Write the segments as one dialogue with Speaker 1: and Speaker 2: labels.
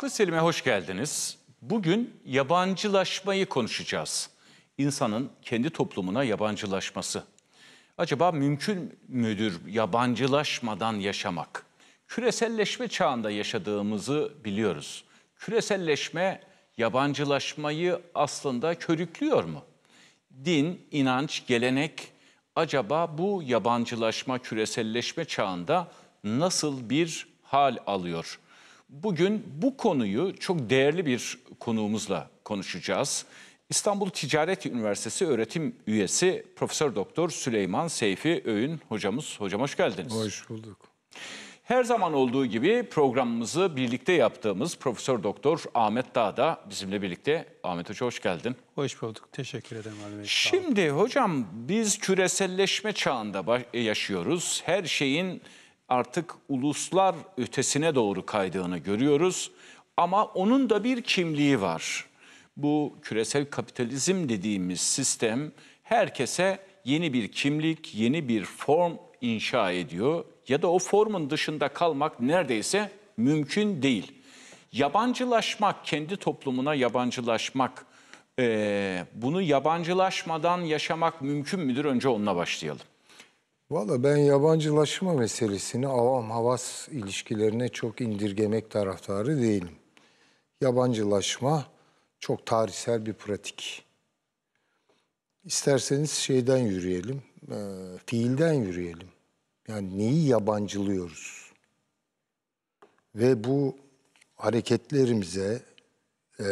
Speaker 1: Aklı Selim'e hoş geldiniz. Bugün yabancılaşmayı konuşacağız. İnsanın kendi toplumuna yabancılaşması. Acaba mümkün müdür yabancılaşmadan yaşamak? Küreselleşme çağında yaşadığımızı biliyoruz. Küreselleşme yabancılaşmayı aslında körüklüyor mu? Din, inanç, gelenek acaba bu yabancılaşma, küreselleşme çağında nasıl bir hal alıyor? Bugün bu konuyu çok değerli bir konuğumuzla konuşacağız. İstanbul Ticaret Üniversitesi öğretim üyesi Profesör Doktor Süleyman Seyfi Öğün hocamız. Hocam hoş geldiniz. Hoş bulduk. Her zaman olduğu gibi programımızı birlikte yaptığımız Profesör Doktor Ahmet Dağ da bizimle birlikte. Ahmet Hoca hoş geldin.
Speaker 2: Hoş bulduk. Teşekkür ederim Ahmet.
Speaker 1: Şimdi hocam biz küreselleşme çağında yaşıyoruz. Her şeyin artık uluslar ötesine doğru kaydığını görüyoruz. Ama onun da bir kimliği var. Bu küresel kapitalizm dediğimiz sistem herkese yeni bir kimlik, yeni bir form inşa ediyor ya da o formun dışında kalmak neredeyse mümkün değil. Yabancılaşmak, kendi toplumuna yabancılaşmak, bunu yabancılaşmadan yaşamak mümkün müdür? Önce onunla başlayalım.
Speaker 3: Valla ben yabancılaşma meselesini avam havas ilişkilerine çok indirgemek taraftarı değilim. Yabancılaşma çok tarihsel bir pratik. İsterseniz şeyden yürüyelim, e, fiilden yürüyelim. Yani neyi yabancılıyoruz? Ve bu hareketlerimize e,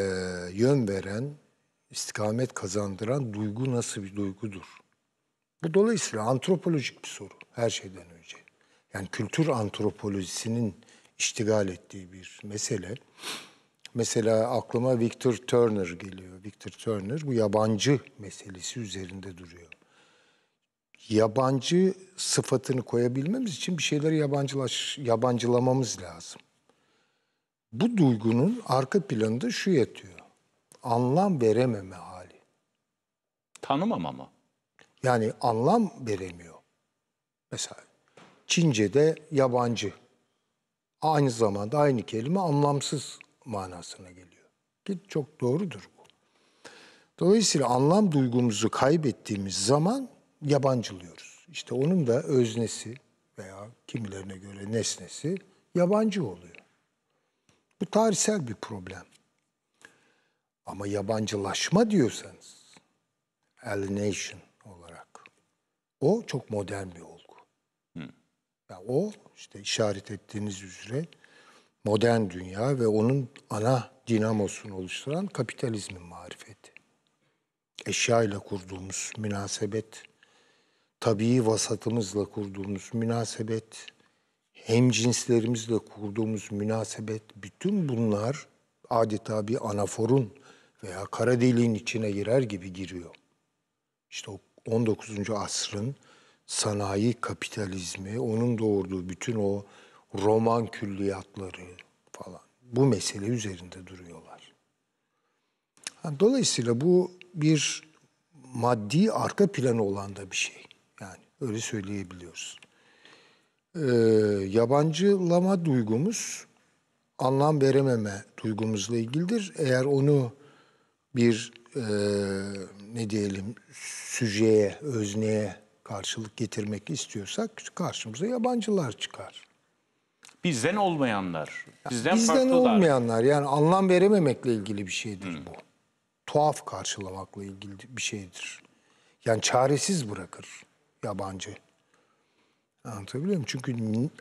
Speaker 3: yön veren, istikamet kazandıran duygu nasıl bir duygudur? Bu dolayısıyla antropolojik bir soru her şeyden önce. Yani kültür antropolojisinin iştigal ettiği bir mesele. Mesela aklıma Victor Turner geliyor. Victor Turner bu yabancı meselesi üzerinde duruyor. Yabancı sıfatını koyabilmemiz için bir şeyleri yabancılaş, yabancılamamız lazım. Bu duygunun arka planında şu yatıyor. Anlam verememe hali. Tanımama mı? Yani anlam veremiyor. Mesela Çince'de yabancı. Aynı zamanda aynı kelime anlamsız manasına geliyor. Ki çok doğrudur bu. Dolayısıyla anlam duygumuzu kaybettiğimiz zaman yabancılıyoruz. İşte onun da öznesi veya kimilerine göre nesnesi yabancı oluyor. Bu tarihsel bir problem. Ama yabancılaşma diyorsanız, alienation, o çok modern bir olgu. Hı. Yani o işte işaret ettiğiniz üzere modern dünya ve onun ana dinamosunu oluşturan kapitalizmin marifeti. Eşya ile kurduğumuz münasebet, tabii vasatımızla kurduğumuz münasebet, hem cinslerimizle kurduğumuz münasebet, bütün bunlar adeta bir anaforun veya kara deliğin içine girer gibi giriyor. İşte o 19. asrın sanayi kapitalizmi, onun doğurduğu bütün o roman külliyatları falan bu mesele üzerinde duruyorlar. Dolayısıyla bu bir maddi arka planı olan da bir şey. Yani öyle söyleyebiliyoruz. Ee, yabancılama duygumuz anlam verememe duygumuzla ilgilidir. Eğer onu bir e, ne diyelim süjeye, özneye karşılık getirmek istiyorsak karşımıza yabancılar çıkar. Bizden olmayanlar,
Speaker 1: bizden, bizden farklılar.
Speaker 3: olmayanlar yani anlam verememekle ilgili bir şeydir Hı. bu. Tuhaf karşılamakla ilgili bir şeydir. Yani çaresiz bırakır yabancı. Anlatabiliyor muyum? Çünkü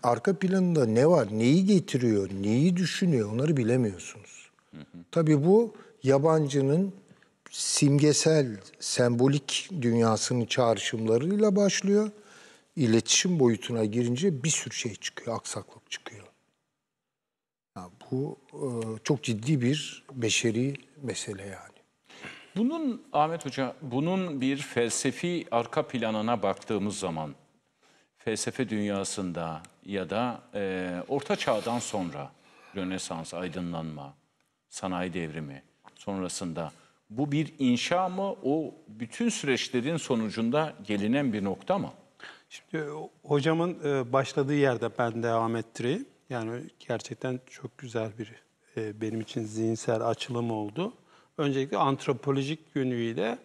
Speaker 3: arka planında ne var, neyi getiriyor, neyi düşünüyor onları bilemiyorsunuz. Hı hı. Tabii bu yabancının simgesel, sembolik dünyasının çağrışımlarıyla başlıyor. İletişim boyutuna girince bir sürü şey çıkıyor, aksaklık çıkıyor. Yani bu e, çok ciddi bir beşeri mesele yani. Bunun
Speaker 1: Ahmet Hoca, bunun bir felsefi arka planına baktığımız zaman felsefe dünyasında ya da e, Orta Çağ'dan sonra Rönesans, aydınlanma, sanayi devrimi sonrasında bu bir inşa mı? O bütün süreçlerin sonucunda gelinen bir nokta mı? Şimdi hocamın
Speaker 2: e, başladığı yerde ben devam ettireyim. Yani gerçekten çok güzel bir e, benim için zihinsel açılım oldu. Öncelikle antropolojik yönüyle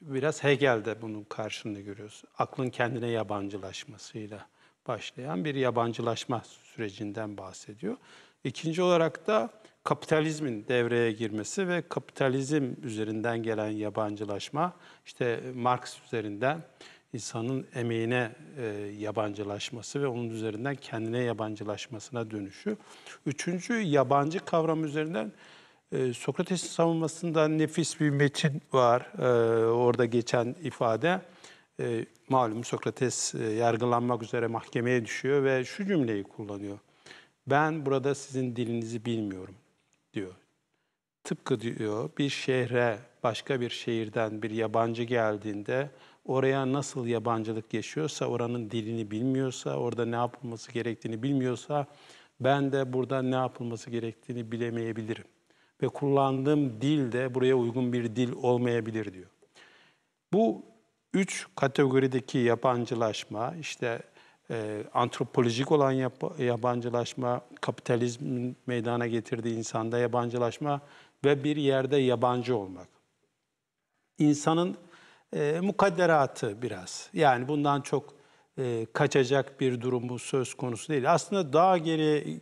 Speaker 2: biraz Hegel'de bunun karşılığını görüyoruz. Aklın kendine yabancılaşmasıyla başlayan bir yabancılaşma sürecinden bahsediyor. İkinci olarak da kapitalizmin devreye girmesi ve kapitalizm üzerinden gelen yabancılaşma, işte Marx üzerinden insanın emeğine e, yabancılaşması ve onun üzerinden kendine yabancılaşmasına dönüşü. Üçüncü, yabancı kavram üzerinden e, Sokrates'in savunmasında nefis bir metin var. E, orada geçen ifade. E, malum Sokrates e, yargılanmak üzere mahkemeye düşüyor ve şu cümleyi kullanıyor. Ben burada sizin dilinizi bilmiyorum diyor. Tıpkı diyor bir şehre başka bir şehirden bir yabancı geldiğinde oraya nasıl yabancılık yaşıyorsa, oranın dilini bilmiyorsa, orada ne yapılması gerektiğini bilmiyorsa ben de burada ne yapılması gerektiğini bilemeyebilirim. Ve kullandığım dil de buraya uygun bir dil olmayabilir diyor. Bu üç kategorideki yabancılaşma, işte ee, antropolojik olan yap- yabancılaşma, kapitalizmin meydana getirdiği insanda yabancılaşma ve bir yerde yabancı olmak. İnsanın e, mukadderatı biraz. Yani bundan çok e, kaçacak bir durumu söz konusu değil. Aslında daha geri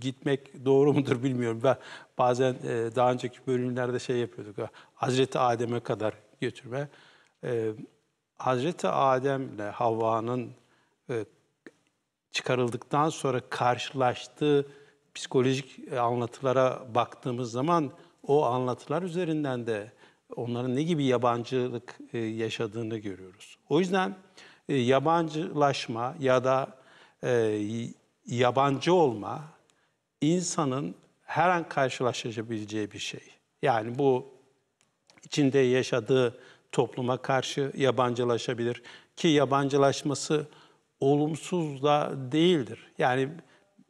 Speaker 2: gitmek doğru mudur bilmiyorum. Ben bazen e, daha önceki bölümlerde şey yapıyorduk. Hazreti Adem'e kadar götürme. E, Hazreti Adem'le Havva'nın e, çıkarıldıktan sonra karşılaştığı psikolojik e, anlatılara baktığımız zaman o anlatılar üzerinden de onların ne gibi yabancılık e, yaşadığını görüyoruz. O yüzden e, yabancılaşma ya da yabancı olma insanın her an karşılaşabileceği bir şey. Yani bu içinde yaşadığı topluma karşı yabancılaşabilir ki yabancılaşması olumsuz da değildir. Yani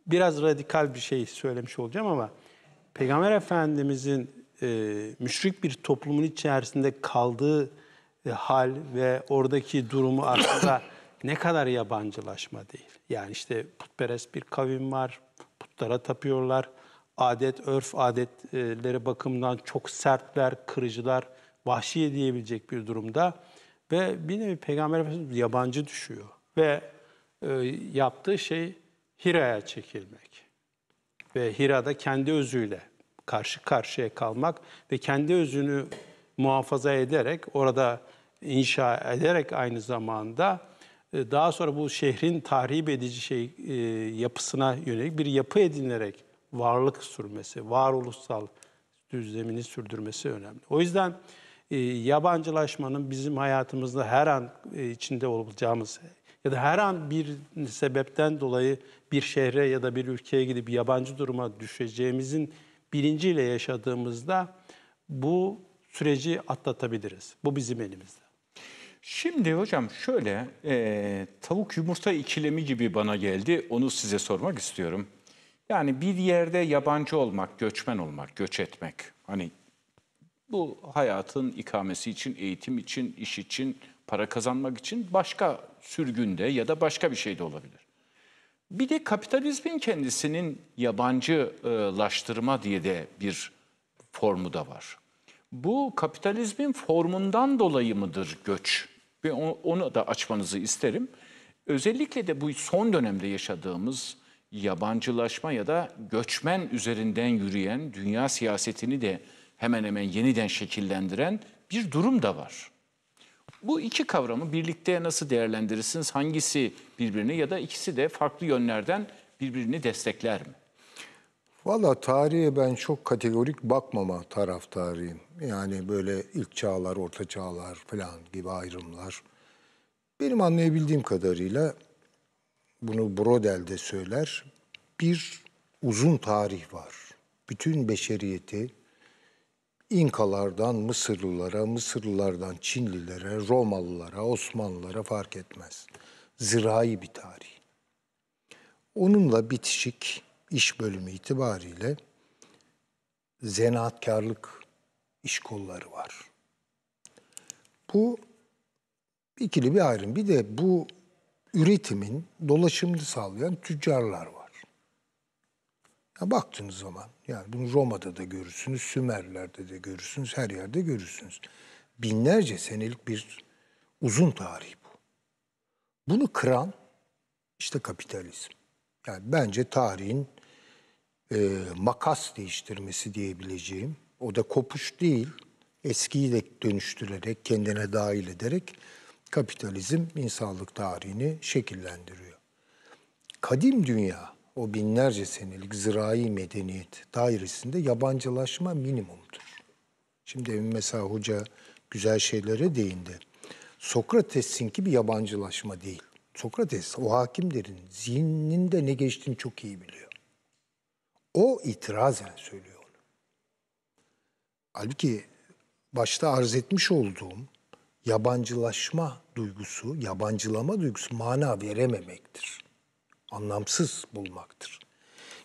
Speaker 2: biraz radikal bir şey söylemiş olacağım ama Peygamber Efendimizin e, müşrik bir toplumun içerisinde kaldığı e, hal ve oradaki durumu aslında ne kadar yabancılaşma değil. Yani işte putperest bir kavim var, putlara tapıyorlar. Adet, örf adetleri bakımından çok sertler, kırıcılar, vahşi diyebilecek bir durumda. Ve bir nevi Peygamber Efendimiz yabancı düşüyor. Ve e, yaptığı şey Hira'ya çekilmek ve Hira'da kendi özüyle karşı karşıya kalmak ve kendi özünü muhafaza ederek orada inşa ederek aynı zamanda e, daha sonra bu şehrin tahrip edici şey e, yapısına yönelik bir yapı edinerek varlık sürmesi, varoluşsal düzlemini sürdürmesi önemli. O yüzden yabancılaşmanın bizim hayatımızda her an içinde olacağımız ya da her an bir sebepten dolayı bir şehre ya da bir ülkeye gidip yabancı duruma düşeceğimizin bilinciyle yaşadığımızda bu süreci atlatabiliriz. Bu bizim elimizde.
Speaker 1: Şimdi hocam şöyle e, tavuk yumurta ikilemi gibi bana geldi. Onu size sormak istiyorum. Yani bir yerde yabancı olmak, göçmen olmak, göç etmek. Hani bu hayatın ikamesi için, eğitim için, iş için, Para kazanmak için başka sürgünde ya da başka bir şeyde olabilir. Bir de kapitalizmin kendisinin yabancılaştırma diye de bir formu da var. Bu kapitalizmin formundan dolayı mıdır göç? Ve onu da açmanızı isterim. Özellikle de bu son dönemde yaşadığımız yabancılaşma ya da göçmen üzerinden yürüyen dünya siyasetini de hemen hemen yeniden şekillendiren bir durum da var. Bu iki kavramı birlikte nasıl değerlendirirsiniz? Hangisi birbirini ya da ikisi de farklı yönlerden birbirini destekler mi?
Speaker 3: Valla tarihe ben çok kategorik bakmama taraftarıyım. Yani böyle ilk çağlar, orta çağlar falan gibi ayrımlar. Benim anlayabildiğim kadarıyla bunu Brodel de söyler. Bir uzun tarih var. Bütün beşeriyeti İnkalardan Mısırlılara, Mısırlılardan Çinlilere, Romalılara, Osmanlılara fark etmez. Zirai bir tarih. Onunla bitişik iş bölümü itibariyle zanaatkarlık iş kolları var. Bu ikili bir ayrım. Bir de bu üretimin dolaşımını sağlayan tüccarlar var. Ya baktığınız zaman yani bunu Roma'da da görürsünüz, Sümerler'de de görürsünüz, her yerde görürsünüz. Binlerce senelik bir uzun tarih bu. Bunu kıran işte kapitalizm. Yani bence tarihin e, makas değiştirmesi diyebileceğim. O da kopuş değil, eskiyi de dönüştürerek, kendine dahil ederek kapitalizm insanlık tarihini şekillendiriyor. Kadim dünya o binlerce senelik zirai medeniyet dairesinde yabancılaşma minimumdur. Şimdi Emin mesela hoca güzel şeylere değindi. ki bir yabancılaşma değil. Sokrates o hakim derin zihninde ne geçtiğini çok iyi biliyor. O itirazen söylüyor onu. Halbuki başta arz etmiş olduğum yabancılaşma duygusu, yabancılama duygusu mana verememektir anlamsız bulmaktır.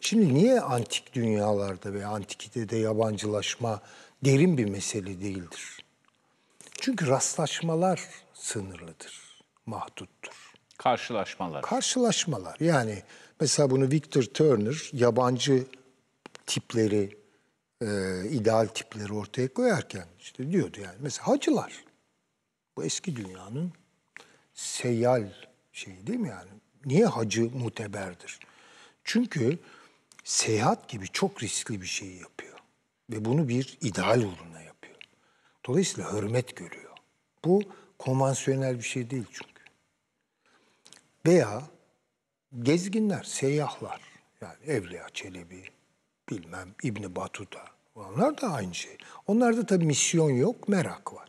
Speaker 3: Şimdi niye antik dünyalarda veya antikitede yabancılaşma derin bir mesele değildir? Çünkü rastlaşmalar sınırlıdır, mahduttur. Karşılaşmalar. Karşılaşmalar. Yani mesela bunu Victor Turner yabancı tipleri, e, ideal tipleri ortaya koyarken işte diyordu yani. Mesela hacılar. Bu eski dünyanın seyyal şeyi değil mi yani? Niye hacı muteberdir? Çünkü seyahat gibi çok riskli bir şey yapıyor. Ve bunu bir ideal uğruna yapıyor. Dolayısıyla hürmet görüyor. Bu konvansiyonel bir şey değil çünkü. Veya gezginler, seyyahlar. Yani Evliya Çelebi, bilmem İbni Batuta. Onlar da aynı şey. Onlarda tabii misyon yok, merak var.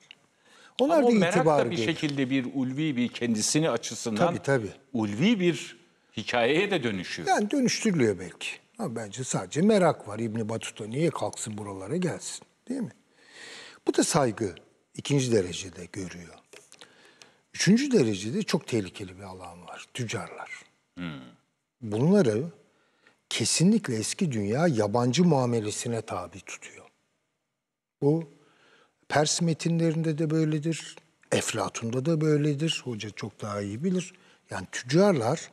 Speaker 3: Onlar Ama da merak da bir görür.
Speaker 1: şekilde bir ulvi bir kendisini açısından tabii, tabii. ulvi bir hikayeye de dönüşüyor. Yani
Speaker 3: dönüştürülüyor belki. Ama bence sadece merak var. İbni Batuta niye kalksın buralara gelsin değil mi? Bu da saygı ikinci derecede görüyor. Üçüncü derecede çok tehlikeli bir alan var. Tüccarlar. Hmm. Bunları kesinlikle eski dünya yabancı muamelesine tabi tutuyor. Bu Pers metinlerinde de böyledir. Eflatun'da da böyledir. Hoca çok daha iyi bilir. Yani tüccarlar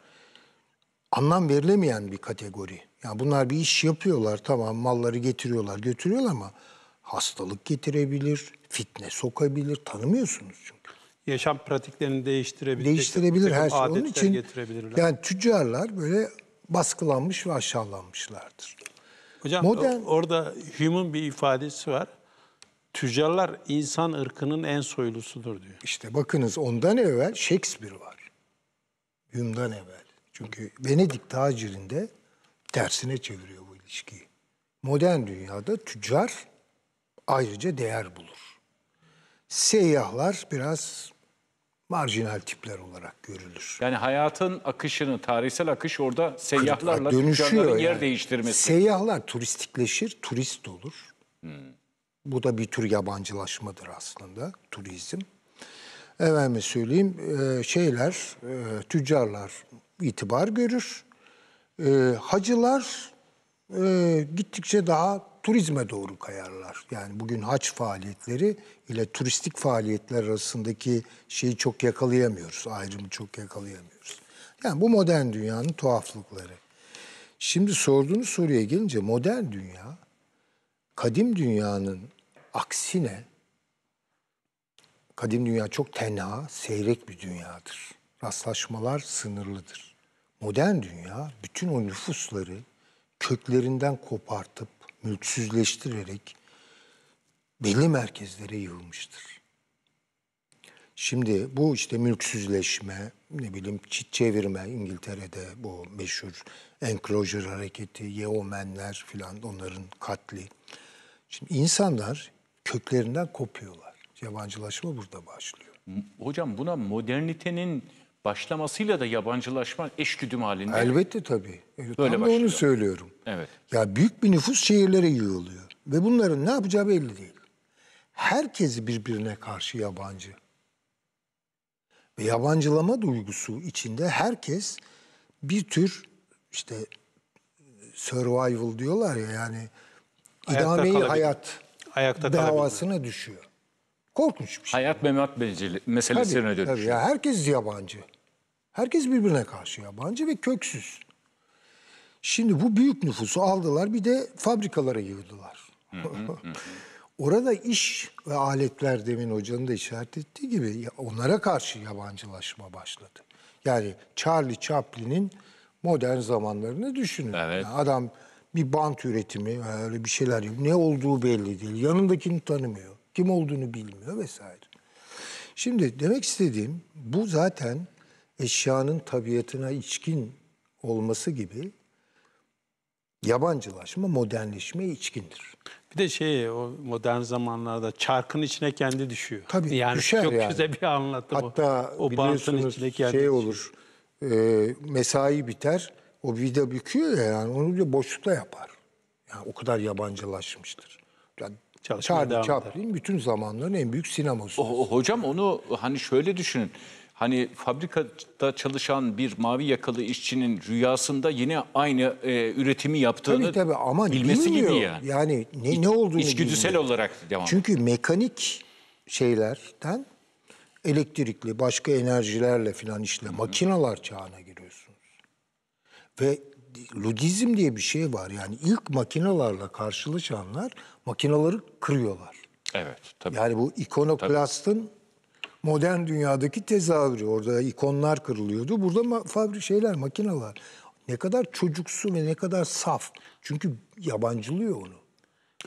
Speaker 3: anlam verilemeyen bir kategori. Yani bunlar bir iş yapıyorlar tamam malları getiriyorlar götürüyorlar ama hastalık getirebilir, fitne sokabilir tanımıyorsunuz çünkü.
Speaker 2: Yaşam pratiklerini değiştirebilir. Değiştirebilir her şey. Onun için yani
Speaker 3: tüccarlar böyle baskılanmış ve aşağılanmışlardır. Hocam Modern...
Speaker 2: orada human bir ifadesi var. Tüccarlar insan ırkının en soylusudur
Speaker 3: diyor. İşte bakınız ondan evvel Shakespeare var. Hume'dan evvel. Çünkü Venedik tacirinde tersine çeviriyor bu ilişkiyi. Modern dünyada tüccar ayrıca değer bulur. Seyyahlar biraz marjinal tipler olarak görülür.
Speaker 1: Yani hayatın akışını, tarihsel akış orada seyyahlarla tüccarların yani. yer değiştirmesi. Seyyahlar
Speaker 3: turistikleşir, turist olur. Hmm. Bu da bir tür yabancılaşmadır aslında turizm. Efendim söyleyeyim e, şeyler, e, tüccarlar itibar görür. E, hacılar gittikçe daha turizme doğru kayarlar. Yani bugün haç faaliyetleri ile turistik faaliyetler arasındaki şeyi çok yakalayamıyoruz. Ayrımı çok yakalayamıyoruz. Yani bu modern dünyanın tuhaflıkları. Şimdi sorduğunuz soruya gelince modern dünya kadim dünyanın Aksine kadim dünya çok tenha, seyrek bir dünyadır. Rastlaşmalar sınırlıdır. Modern dünya bütün o nüfusları köklerinden kopartıp, mülksüzleştirerek belli merkezlere yığılmıştır. Şimdi bu işte mülksüzleşme, ne bileyim çit çevirme İngiltere'de bu meşhur enclosure hareketi, Yeomenler filan onların katli. Şimdi insanlar köklerinden kopuyorlar. Yabancılaşma burada başlıyor.
Speaker 1: Hocam buna modernitenin başlamasıyla da yabancılaşma eşgüdüm halinde.
Speaker 3: Elbette tabii. E, Böyle Tam başlıyor. onu söylüyorum. Evet. Ya büyük bir nüfus şehirlere yığılıyor. Ve bunların ne yapacağı belli değil. Herkesi birbirine karşı yabancı. Ve yabancılama duygusu içinde herkes bir tür işte e, survival diyorlar ya yani
Speaker 1: idameyi hayat ayakta kalabilir.
Speaker 3: Davasına düşüyor. Korkunç
Speaker 1: bir şey. Hayat memat beceri, meselesine tabii, dönüşüyor. Tabii
Speaker 3: ya herkes yabancı. Herkes birbirine karşı yabancı ve köksüz. Şimdi bu büyük nüfusu aldılar bir de fabrikalara yığdılar. Orada iş ve aletler demin hocanın da işaret ettiği gibi onlara karşı yabancılaşma başladı. Yani Charlie Chaplin'in modern zamanlarını düşünün. Evet. Yani adam bir bant üretimi öyle bir şeyler yok. Ne olduğu belli değil. Yanındakini tanımıyor. Kim olduğunu bilmiyor vesaire. Şimdi demek istediğim bu zaten eşyanın tabiatına içkin olması gibi yabancılaşma, modernleşme içkindir.
Speaker 2: Bir de şey o modern zamanlarda çarkın içine kendi düşüyor. Tabii yani düşer çok yani. güzel bir anlatım.
Speaker 3: Hatta o, o biliyorsunuz içine kendi şey olur. E, mesai biter o vida büküyor ya yani onu bile boşlukta yapar. Yani o kadar yabancılaşmıştır. Yani Charlie Chaplin bütün zamanların en büyük sineması. O, hocam onu
Speaker 1: hani şöyle düşünün. Hani fabrikada çalışan bir mavi yakalı işçinin rüyasında yine aynı e, üretimi yaptığını tabii, tabii. Ama bilmesi bilmiyor. gibi yani. Yani ne, ne olduğunu İçgüdüsel bilmiyor. olarak devam.
Speaker 3: Çünkü mekanik şeylerden elektrikli başka enerjilerle filan işle makinalar çağına geliyor. Ve ludizm diye bir şey var. Yani ilk makinalarla karşılaşanlar makinaları kırıyorlar. Evet. Tabii. Yani bu ikonoklastın tabii. modern dünyadaki tezahürü. Orada ikonlar kırılıyordu. Burada fabri şeyler, makinalar. Ne kadar çocuksu ve ne kadar saf. Çünkü yabancılıyor onu.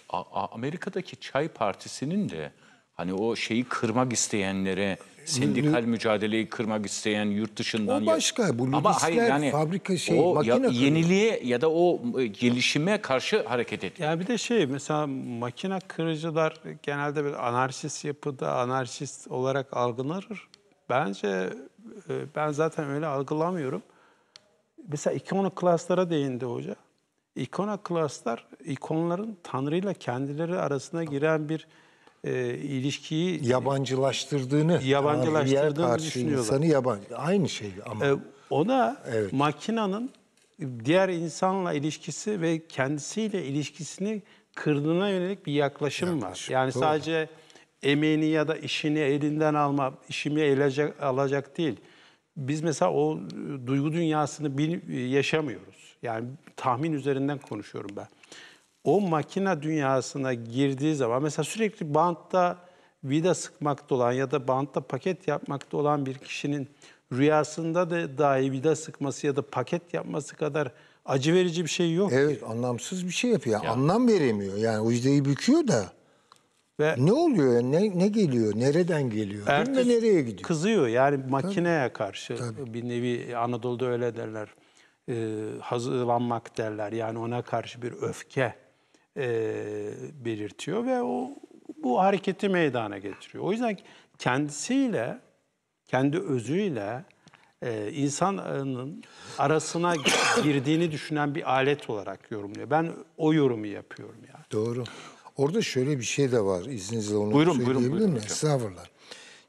Speaker 1: A Amerika'daki çay partisinin de hani o şeyi kırmak isteyenlere sendikal mücadeleyi kırmak isteyen yurt dışından o başka bu ama hayır yani fabrika şey o makine ya, akıllı. yeniliğe ya da o e, gelişime karşı hareket ediyor.
Speaker 2: Ya bir de şey mesela makine kırıcılar genelde bir anarşist yapıda anarşist olarak algılanır. Bence e, ben zaten öyle algılamıyorum. Mesela klaslara değindi hoca. İkona klaslar, ikonların Tanrı'yla kendileri arasına giren bir e, ilişkiyi yabancılaştırdığını, yabancılaştırdığını karşı düşünüyorlar. insanı
Speaker 3: yabancı. Aynı şey ama.
Speaker 2: E, o da evet. makinanın diğer insanla ilişkisi ve kendisiyle ilişkisini kırdığına yönelik bir yaklaşım, yaklaşım var. Yani doğru. sadece emeğini ya da işini elinden alma, işimi alacak, alacak değil. Biz mesela o duygu dünyasını yaşamıyoruz. Yani tahmin üzerinden konuşuyorum ben o makina dünyasına girdiği zaman mesela sürekli bantta vida sıkmakta olan ya da bantta paket yapmakta olan bir kişinin rüyasında da dahi vida sıkması ya da paket
Speaker 3: yapması kadar acı verici bir şey yok. Evet anlamsız bir şey yapıyor. Ya. Anlam veremiyor. Yani vicdeyi büküyor da. Ve ne oluyor? Ne, ne geliyor? Nereden geliyor? Ertesi,
Speaker 2: nereye gidiyor? Kızıyor. Yani makineye Tabii. karşı Tabii. bir nevi Anadolu'da öyle derler. Ee, hazırlanmak derler. Yani ona karşı bir öfke e, belirtiyor ve o bu hareketi meydana getiriyor. O yüzden kendisiyle, kendi özüyle e, insanın arasına girdiğini düşünen bir alet olarak yorumluyor. Ben o yorumu yapıyorum
Speaker 3: yani. Doğru. Orada şöyle bir şey de var. izninizle onu buyurun, söyleyebilir buyurun, buyurun, miyim? Estağfurullah.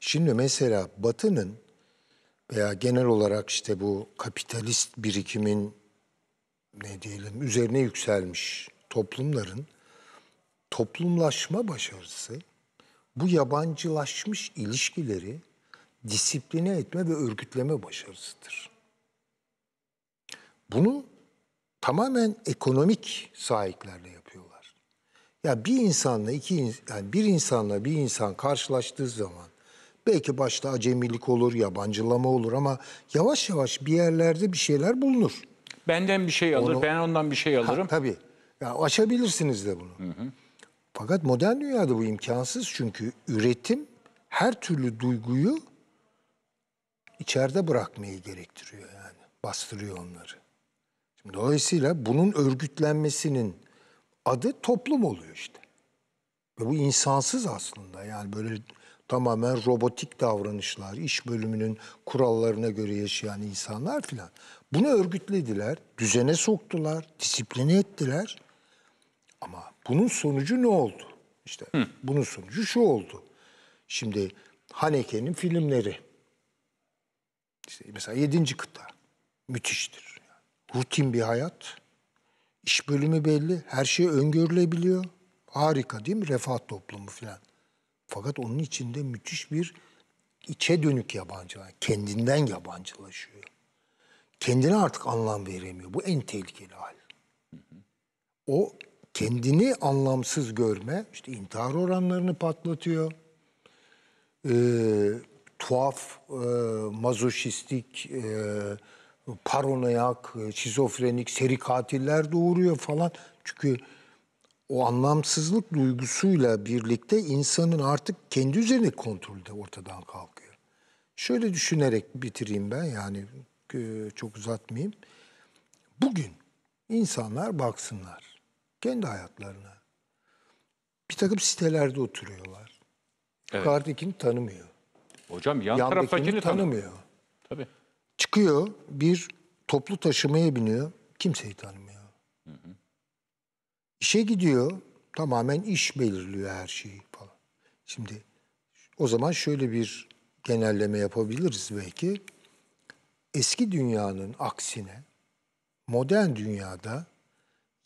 Speaker 3: Şimdi mesela Batı'nın veya genel olarak işte bu kapitalist birikimin ne diyelim üzerine yükselmiş toplumların toplumlaşma başarısı bu yabancılaşmış ilişkileri disipline etme ve örgütleme başarısıdır. Bunu tamamen ekonomik sahiplerle yapıyorlar. Ya yani bir insanla iki yani bir insanla bir insan karşılaştığı zaman belki başta acemilik olur, yabancılama olur ama yavaş yavaş bir yerlerde bir şeyler bulunur.
Speaker 1: Benden bir şey alır, Onu, ben ondan bir şey alırım. Ha,
Speaker 3: tabii. Ya açabilirsiniz de bunu. Hı hı. Fakat modern dünyada bu imkansız çünkü üretim her türlü duyguyu içeride bırakmayı gerektiriyor yani. Bastırıyor onları. Şimdi dolayısıyla bunun örgütlenmesinin adı toplum oluyor işte. Ve bu insansız aslında yani böyle tamamen robotik davranışlar, iş bölümünün kurallarına göre yaşayan insanlar filan. Bunu örgütlediler, düzene soktular, disipline ettiler. Ama bunun sonucu ne oldu? İşte Hı. bunun sonucu şu oldu. Şimdi Haneke'nin filmleri. İşte mesela yedinci kıta. Müthiştir. rutin bir hayat. İş bölümü belli. Her şey öngörülebiliyor. Harika değil mi? Refah toplumu falan. Fakat onun içinde müthiş bir içe dönük yabancılar. Kendinden yabancılaşıyor. Kendine artık anlam veremiyor. Bu en tehlikeli hal. O kendini anlamsız görme, işte intihar oranlarını patlatıyor. E, tuhaf, e, mazoşistik, e, paranoyak, e, şizofrenik, seri katiller doğuruyor falan. Çünkü o anlamsızlık duygusuyla birlikte insanın artık kendi üzerine kontrolü de ortadan kalkıyor. Şöyle düşünerek bitireyim ben yani e, çok uzatmayayım. Bugün insanlar baksınlar kendi hayatlarına. Bir takım sitelerde oturuyorlar. Evet. Yukarıdakini tanımıyor.
Speaker 1: Hocam yan Yandakini taraftakini tanımıyor. tanımıyor.
Speaker 3: Tabii. Çıkıyor bir toplu taşımaya biniyor. Kimseyi tanımıyor. Hı hı. İşe gidiyor. Tamamen iş belirliyor her şeyi falan. Şimdi o zaman şöyle bir genelleme yapabiliriz belki. Eski dünyanın aksine modern dünyada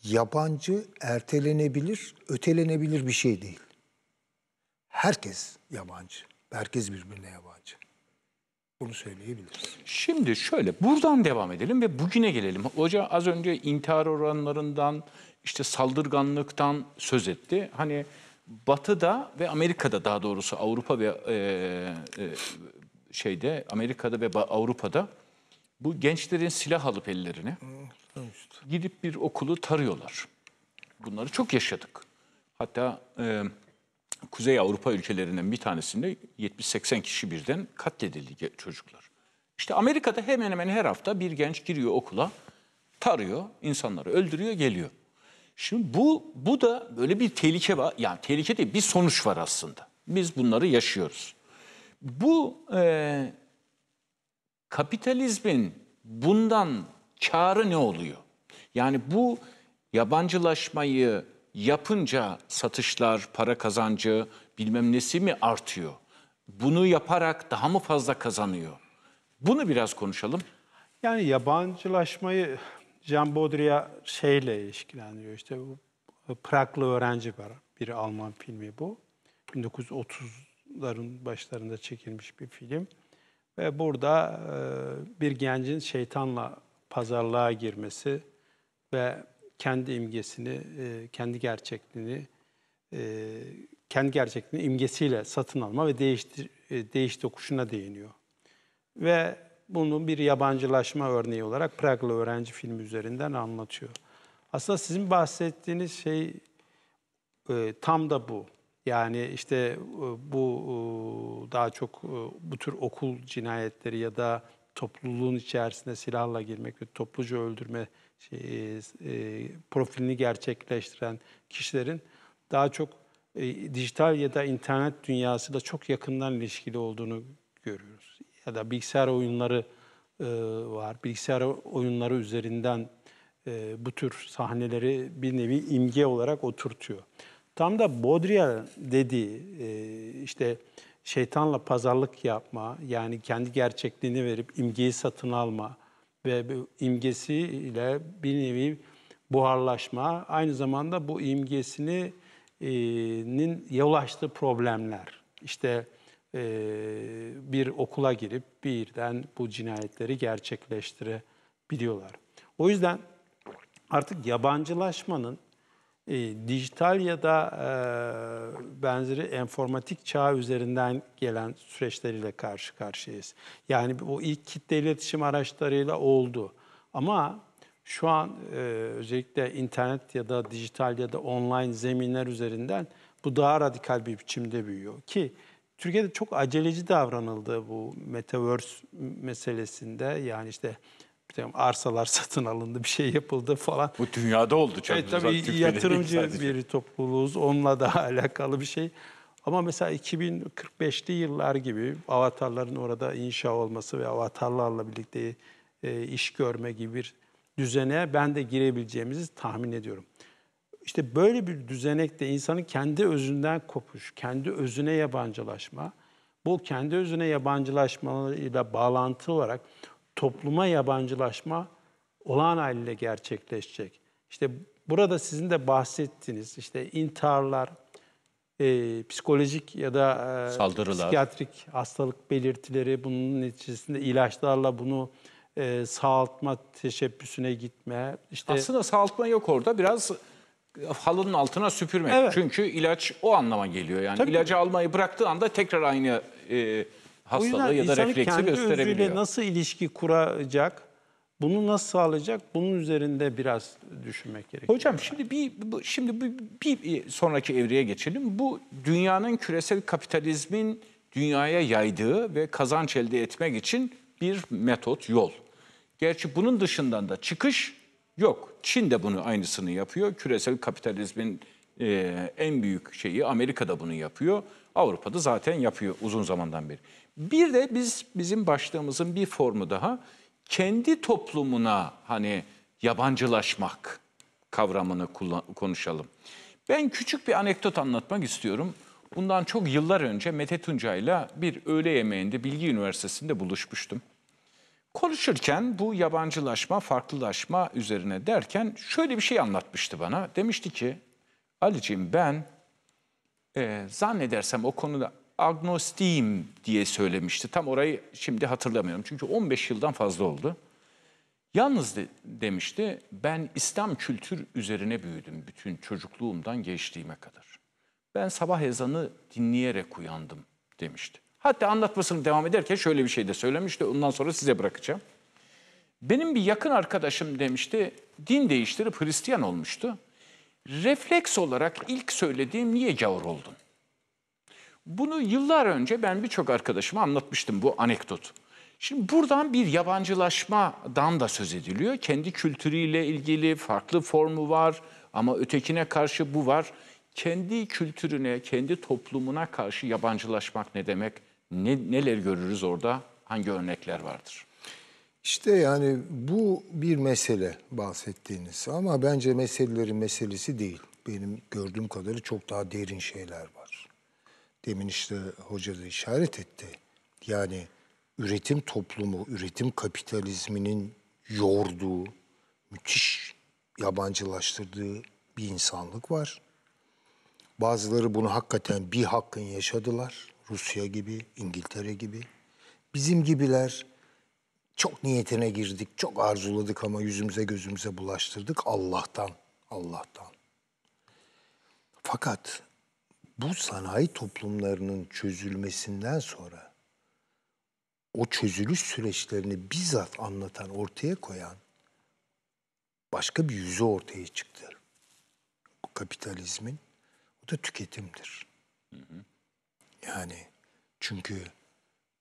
Speaker 3: yabancı ertelenebilir, ötelenebilir bir şey değil. Herkes yabancı. Herkes birbirine yabancı. Bunu söyleyebiliriz. Şimdi şöyle buradan devam edelim ve bugüne gelelim.
Speaker 1: Hoca az önce intihar oranlarından, işte saldırganlıktan söz etti. Hani Batı'da ve Amerika'da daha doğrusu Avrupa ve e, e, şeyde Amerika'da ve Avrupa'da bu gençlerin silah alıp ellerine Gidip bir okulu tarıyorlar. Bunları çok yaşadık. Hatta e, Kuzey Avrupa ülkelerinden bir tanesinde 70-80 kişi birden katledildi çocuklar. İşte Amerika'da hemen hemen her hafta bir genç giriyor okula, tarıyor, insanları öldürüyor, geliyor. Şimdi bu, bu da böyle bir tehlike var. Yani tehlike değil, bir sonuç var aslında. Biz bunları yaşıyoruz. Bu e, kapitalizmin bundan karı ne oluyor? Yani bu yabancılaşmayı yapınca satışlar, para kazancı bilmem nesi mi artıyor? Bunu yaparak daha mı fazla kazanıyor? Bunu biraz konuşalım. Yani yabancılaşmayı
Speaker 2: Jean Baudrillard şeyle ilişkilendiriyor. İşte bu Praglı öğrenci var. Bir Alman filmi bu. 1930'ların başlarında çekilmiş bir film. Ve burada bir gencin şeytanla pazarlığa girmesi ve kendi imgesini, e, kendi gerçekliğini, e, kendi gerçekliğini imgesiyle satın alma ve değiştir, e, değiş dokuşuna değiniyor. Ve bunun bir yabancılaşma örneği olarak Praglı Öğrenci filmi üzerinden anlatıyor. Aslında sizin bahsettiğiniz şey tam da bu. Yani işte bu daha çok bu tür okul cinayetleri ya da topluluğun içerisinde silahla girmek ve topluca öldürme şey, e, e, profilini gerçekleştiren kişilerin daha çok e, dijital ya da internet dünyasıyla çok yakından ilişkili olduğunu görüyoruz. Ya da bilgisayar oyunları e, var. Bilgisayar oyunları üzerinden e, bu tür sahneleri bir nevi imge olarak oturtuyor. Tam da Baudrillard dediği e, işte şeytanla pazarlık yapma, yani kendi gerçekliğini verip imgeyi satın alma ve bu imgesiyle bir nevi buharlaşma, aynı zamanda bu imgesinin e, yol açtığı problemler. İşte e, bir okula girip birden bu cinayetleri gerçekleştirebiliyorlar. O yüzden artık yabancılaşmanın e, dijital ya da e, benzeri enformatik çağ üzerinden gelen süreçleriyle karşı karşıyayız. Yani bu ilk kitle iletişim araçlarıyla oldu. Ama şu an e, özellikle internet ya da dijital ya da online zeminler üzerinden bu daha radikal bir biçimde büyüyor. Ki Türkiye'de çok aceleci davranıldı bu metaverse meselesinde. Yani işte arsalar satın alındı, bir şey yapıldı falan. Bu dünyada oldu çok. E, tabii Türkiye'de yatırımcı bir topluluğuz. Onunla da alakalı bir şey. Ama mesela 2045'li yıllar gibi avatarların orada inşa olması ve avatarlarla birlikte e, iş görme gibi bir düzene ben de girebileceğimizi tahmin ediyorum. İşte böyle bir düzenekte insanın kendi özünden kopuş, kendi özüne yabancılaşma, bu kendi özüne yabancılaşmayla bağlantı olarak topluma yabancılaşma olağan haliyle gerçekleşecek. İşte burada sizin de bahsettiğiniz işte intiharlar, e, psikolojik ya da e, Saldırılar. psikiyatrik hastalık belirtileri, bunun neticesinde ilaçlarla bunu e, sağaltma teşebbüsüne
Speaker 1: gitme. İşte Aslında sağaltma yok orada. Biraz halının altına süpürmek. Evet. Çünkü ilaç o anlama geliyor. Yani Tabii. ilacı almayı bıraktığı anda tekrar aynı e, hastalığı o yüzden ya da refleksi gösterebiliyor.
Speaker 2: nasıl ilişki kuracak, bunu nasıl sağlayacak
Speaker 1: bunun üzerinde biraz düşünmek gerekiyor. Hocam şimdi bir şimdi bir, bir sonraki evreye geçelim. Bu dünyanın küresel kapitalizmin dünyaya yaydığı ve kazanç elde etmek için bir metot, yol. Gerçi bunun dışından da çıkış yok. Çin de bunu aynısını yapıyor. Küresel kapitalizmin e, en büyük şeyi Amerika da bunu yapıyor. Avrupa'da zaten yapıyor uzun zamandan beri. Bir de biz bizim başlığımızın bir formu daha kendi toplumuna hani yabancılaşmak kavramını konuşalım. Ben küçük bir anekdot anlatmak istiyorum. Bundan çok yıllar önce Mete Tuncay'la bir öğle yemeğinde Bilgi Üniversitesi'nde buluşmuştum. Konuşurken bu yabancılaşma, farklılaşma üzerine derken şöyle bir şey anlatmıştı bana. Demişti ki, Ali'ciğim ben e, zannedersem o konuda agnostiyim diye söylemişti. Tam orayı şimdi hatırlamıyorum. Çünkü 15 yıldan fazla oldu. Yalnız de, demişti ben İslam kültür üzerine büyüdüm bütün çocukluğumdan geçtiğime kadar. Ben sabah ezanı dinleyerek uyandım demişti. Hatta anlatmasını devam ederken şöyle bir şey de söylemişti. Ondan sonra size bırakacağım. Benim bir yakın arkadaşım demişti din değiştirip Hristiyan olmuştu. Refleks olarak ilk söylediğim niye gavur oldun? Bunu yıllar önce ben birçok arkadaşıma anlatmıştım bu anekdot. Şimdi buradan bir yabancılaşmadan da söz ediliyor. Kendi kültürüyle ilgili farklı formu var ama ötekine karşı bu var. Kendi kültürüne, kendi toplumuna karşı yabancılaşmak ne demek? Ne, neler görürüz orada? Hangi örnekler vardır?
Speaker 3: İşte yani bu bir mesele bahsettiğiniz ama bence meselelerin meselesi değil. Benim gördüğüm kadarı çok daha derin şeyler var demin işte hoca da işaret etti. Yani üretim toplumu, üretim kapitalizminin yorduğu, müthiş yabancılaştırdığı bir insanlık var. Bazıları bunu hakikaten bir hakkın yaşadılar. Rusya gibi, İngiltere gibi. Bizim gibiler çok niyetine girdik, çok arzuladık ama yüzümüze gözümüze bulaştırdık Allah'tan, Allah'tan. Fakat bu sanayi toplumlarının çözülmesinden sonra o çözülüş süreçlerini bizzat anlatan, ortaya koyan başka bir yüzü ortaya çıktı. Bu kapitalizmin o da tüketimdir. Yani çünkü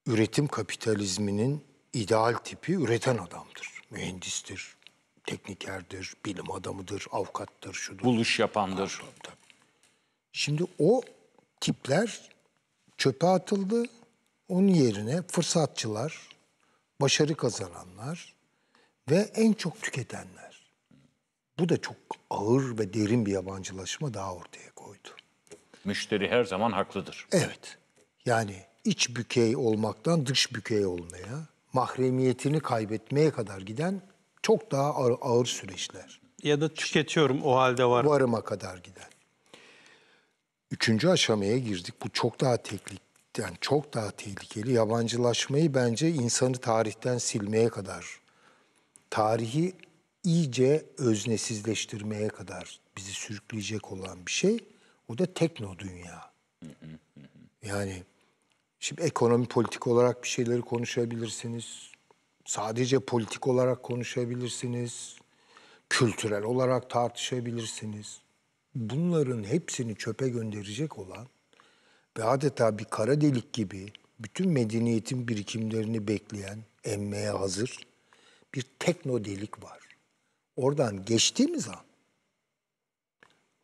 Speaker 3: üretim kapitalizminin ideal tipi üreten adamdır. Mühendistir, teknikerdir, bilim adamıdır, avukattır, şudur. Buluş yapandır. Tabii, tabii. Şimdi o tipler çöpe atıldı. Onun yerine fırsatçılar, başarı kazananlar ve en çok tüketenler. Bu da çok ağır ve derin bir yabancılaşma daha ortaya koydu.
Speaker 1: Müşteri her zaman haklıdır.
Speaker 3: Evet. Yani iç bükey olmaktan dış bükey olmaya, mahremiyetini kaybetmeye kadar giden çok daha ağır, ağır süreçler.
Speaker 2: Ya da tüketiyorum o halde var. Varıma kadar giden
Speaker 3: üçüncü aşamaya girdik. Bu çok daha teknik, yani çok daha tehlikeli. Yabancılaşmayı bence insanı tarihten silmeye kadar, tarihi iyice öznesizleştirmeye kadar bizi sürükleyecek olan bir şey. O da tekno dünya. Yani şimdi ekonomi politik olarak bir şeyleri konuşabilirsiniz. Sadece politik olarak konuşabilirsiniz. Kültürel olarak tartışabilirsiniz bunların hepsini çöpe gönderecek olan ve adeta bir kara delik gibi bütün medeniyetin birikimlerini bekleyen, emmeye hazır bir tekno delik var. Oradan geçtiğimiz an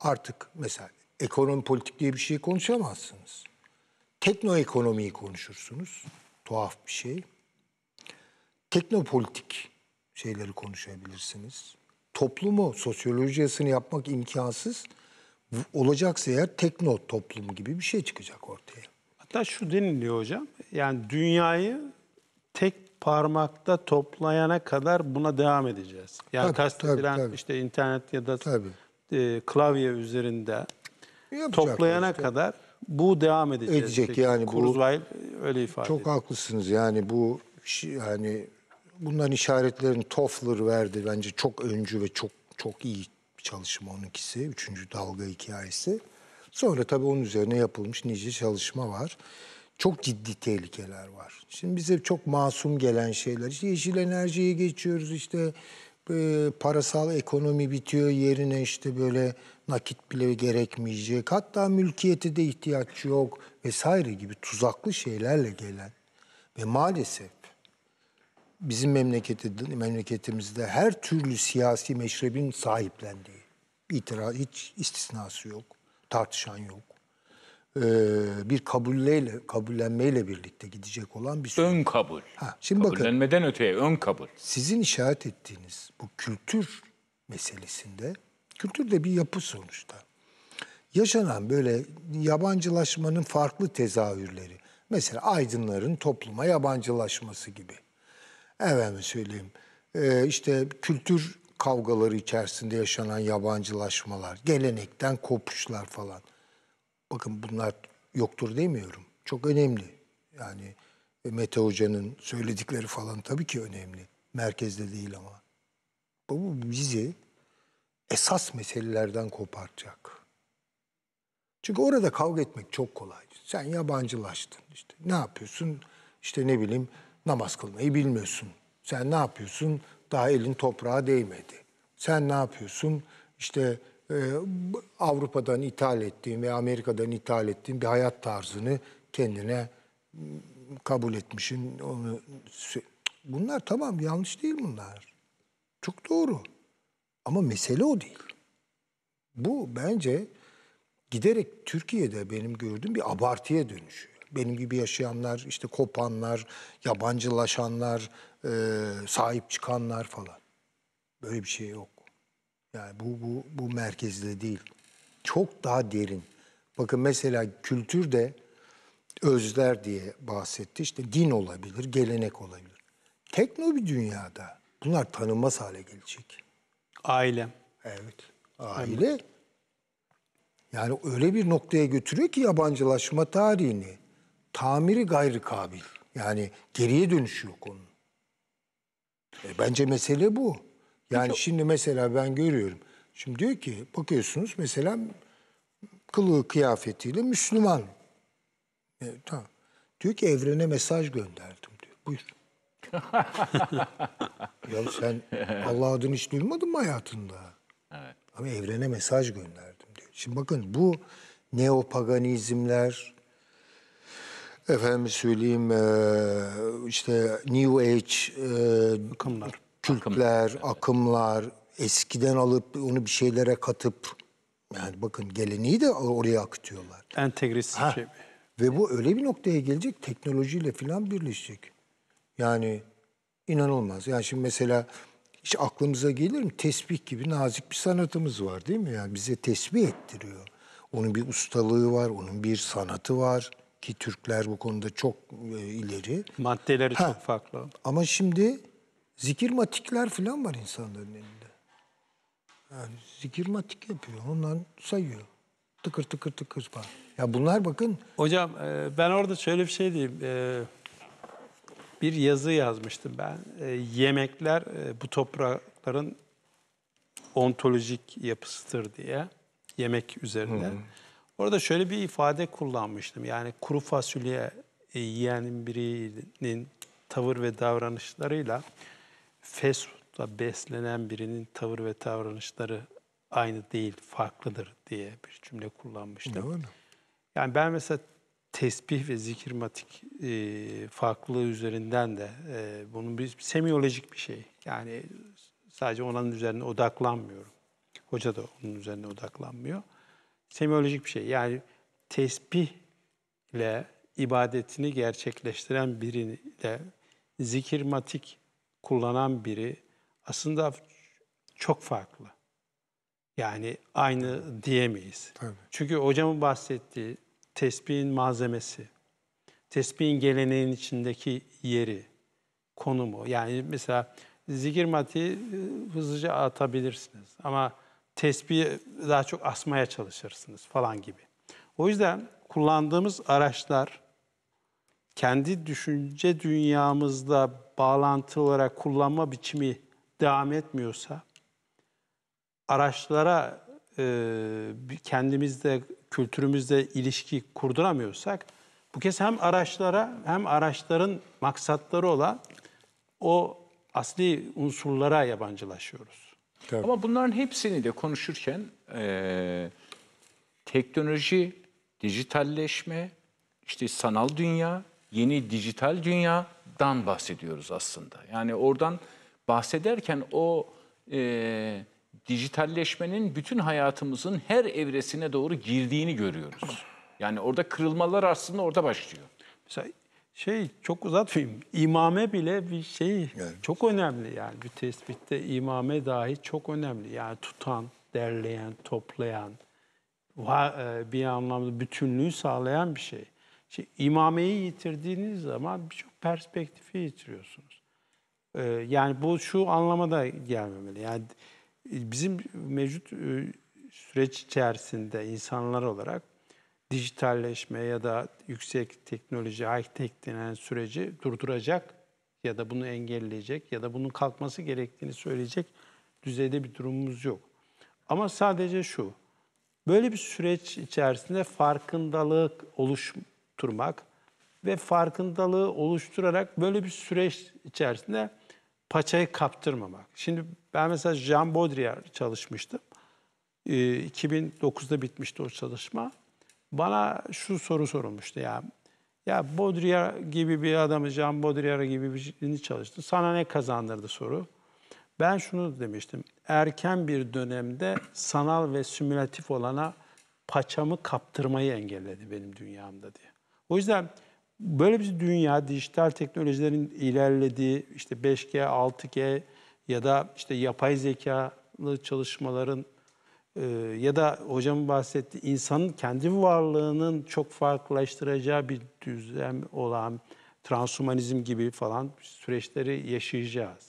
Speaker 3: artık mesela ekonomi politik diye bir şey konuşamazsınız. Tekno ekonomiyi konuşursunuz. Tuhaf bir şey. Teknopolitik şeyleri konuşabilirsiniz. Toplumu, sosyolojisini yapmak imkansız olacaksa eğer tekno toplum gibi bir şey çıkacak ortaya.
Speaker 2: Hatta şu deniliyor hocam. Yani dünyayı tek parmakta toplayana kadar buna devam edeceğiz. Yani kastedilen işte internet ya da tabii. E, klavye üzerinde
Speaker 3: Yapacak toplayana
Speaker 2: işte. kadar bu devam edeceğiz. Edecek yani Kurzweil bu, öyle ifade Çok
Speaker 3: ediyor. haklısınız yani bu yani bundan işaretlerin Toffler verdi bence çok öncü ve çok çok iyi bir çalışma onunkisi. Üçüncü dalga hikayesi. Sonra tabii onun üzerine yapılmış nice çalışma var. Çok ciddi tehlikeler var. Şimdi bize çok masum gelen şeyler. İşte yeşil enerjiye geçiyoruz işte e, parasal ekonomi bitiyor yerine işte böyle nakit bile gerekmeyecek. Hatta mülkiyete de ihtiyaç yok vesaire gibi tuzaklı şeylerle gelen ve maalesef bizim memleketi, memleketimizde her türlü siyasi meşrebin sahiplendiği, itiraz, hiç istisnası yok, tartışan yok. Ee, bir kabulleyle, kabullenmeyle birlikte gidecek olan bir süreç. Ön kabul. Ha, şimdi Kabullenmeden
Speaker 1: bakın, öteye ön kabul.
Speaker 3: Sizin işaret ettiğiniz bu kültür meselesinde, kültür de bir yapı sonuçta. Yaşanan böyle yabancılaşmanın farklı tezahürleri, mesela aydınların topluma yabancılaşması gibi Efendim söyleyeyim. Ee, işte kültür kavgaları içerisinde yaşanan yabancılaşmalar, gelenekten kopuşlar falan. Bakın bunlar yoktur demiyorum. Çok önemli. Yani Mete Hoca'nın söyledikleri falan tabii ki önemli. Merkezde değil ama. Bu bizi esas meselelerden kopartacak. Çünkü orada kavga etmek çok kolay. Sen yabancılaştın işte. Ne yapıyorsun? İşte ne bileyim namaz kılmayı bilmiyorsun. Sen ne yapıyorsun? Daha elin toprağa değmedi. Sen ne yapıyorsun? İşte e, Avrupa'dan ithal ettiğin ve Amerika'dan ithal ettiğin bir hayat tarzını kendine kabul etmişin. Onu bunlar tamam yanlış değil bunlar. Çok doğru. Ama mesele o değil. Bu bence giderek Türkiye'de benim gördüğüm bir abartıya dönüşüyor benim gibi yaşayanlar, işte kopanlar, yabancılaşanlar, e, sahip çıkanlar falan. Böyle bir şey yok. Yani bu, bu, bu merkezde değil. Çok daha derin. Bakın mesela kültür de özler diye bahsetti. İşte din olabilir, gelenek olabilir. Tekno bir dünyada bunlar tanınmaz hale gelecek. Aile. Evet. Aile. Yani öyle bir noktaya götürüyor ki yabancılaşma tarihini tamiri gayri kabil. Yani geriye dönüşü yok onun. E, bence mesele bu. Yani Hiç şimdi mesela ben görüyorum. Şimdi diyor ki bakıyorsunuz mesela kılığı kıyafetiyle Müslüman. E, tamam. Diyor ki evrene mesaj gönderdim diyor. Buyur. ya sen Allah adını hiç duymadın mı hayatında? Evet. Ama evrene mesaj gönderdim diyor. Şimdi bakın bu neopaganizmler, efendim söyleyeyim e, işte New Age e, akımlar, kültler, Akım. akımlar eskiden alıp onu bir şeylere katıp yani bakın geleneği de oraya akıtıyorlar. Entegrist ha. şey. Ve bu öyle bir noktaya gelecek teknolojiyle falan birleşecek. Yani inanılmaz. Yani şimdi mesela hiç aklımıza gelir mi? Tesbih gibi nazik bir sanatımız var değil mi? Yani bize tesbih ettiriyor. Onun bir ustalığı var, onun bir sanatı var ki Türkler bu konuda çok e, ileri. Maddeleri
Speaker 2: ha. çok farklı.
Speaker 3: Ama şimdi zikir matikler falan var insanların elinde. Yani zikir matik yapıyor. Ondan sayıyor. Tıkır tıkır tıkır var Ya bunlar bakın.
Speaker 2: Hocam e, ben orada şöyle bir şey diyeyim. E, bir yazı yazmıştım ben. E, yemekler e, bu toprakların ontolojik yapısıdır diye. Yemek üzerinde Hı. Orada şöyle bir ifade kullanmıştım. Yani kuru fasulye e, yiyen birinin tavır ve davranışlarıyla fast beslenen birinin tavır ve davranışları aynı değil, farklıdır diye bir cümle kullanmıştım. Doğru. Yani ben mesela tesbih ve zikirmatik e, farklılığı üzerinden de e, bunun bir semiyolojik bir şey. Yani sadece onun üzerine odaklanmıyorum. Hoca da onun üzerine odaklanmıyor semiyolojik bir şey. Yani tesbihle ibadetini gerçekleştiren biriyle zikirmatik kullanan biri aslında çok farklı. Yani aynı diyemeyiz. Tabii. Çünkü hocamın bahsettiği tesbihin malzemesi, tesbihin geleneğin içindeki yeri, konumu. Yani mesela zikir matiği e, hızlıca atabilirsiniz ama tesbihi daha çok asmaya çalışırsınız falan gibi. O yüzden kullandığımız araçlar kendi düşünce dünyamızda bağlantı olarak kullanma biçimi devam etmiyorsa araçlara e, kendimizde, kültürümüzde ilişki kurduramıyorsak bu kez hem araçlara hem araçların maksatları olan o asli unsurlara yabancılaşıyoruz.
Speaker 1: Tabii. Ama bunların hepsini de konuşurken e, teknoloji, dijitalleşme, işte sanal dünya, yeni dijital dünyadan bahsediyoruz aslında. Yani oradan bahsederken o e, dijitalleşmenin bütün hayatımızın her evresine doğru girdiğini görüyoruz. Yani orada kırılmalar aslında orada başlıyor. Mesela şey çok
Speaker 2: uzatmayayım. İmame bile bir şey yani. çok önemli yani bir tespitte imame dahi çok önemli. Yani tutan, derleyen, toplayan, e, bir anlamda bütünlüğü sağlayan bir şey. Şimdi şey, imameyi yitirdiğiniz zaman birçok perspektifi yitiriyorsunuz. E, yani bu şu anlama da gelmemeli. Yani e, bizim mevcut süreç içerisinde insanlar olarak dijitalleşme ya da yüksek teknoloji, high-tech denen süreci durduracak ya da bunu engelleyecek ya da bunun kalkması gerektiğini söyleyecek düzeyde bir durumumuz yok. Ama sadece şu, böyle bir süreç içerisinde farkındalık oluşturmak ve farkındalığı oluşturarak böyle bir süreç içerisinde paçayı kaptırmamak. Şimdi ben mesela Jean Baudrillard çalışmıştım. 2009'da ee, bitmişti o çalışma. Bana şu soru sorulmuştu ya. Ya Baudrillard gibi bir adamı, Jean Baudrillard gibi birini çalıştı. Sana ne kazandırdı soru. Ben şunu demiştim. Erken bir dönemde sanal ve simülatif olana paçamı kaptırmayı engelledi benim dünyamda diye. O yüzden böyle bir dünya dijital teknolojilerin ilerlediği işte 5G, 6G ya da işte yapay zekalı çalışmaların ee, ya da hocamın bahsettiği insanın kendi varlığının çok farklılaştıracağı bir düzlem olan transhumanizm gibi falan süreçleri yaşayacağız.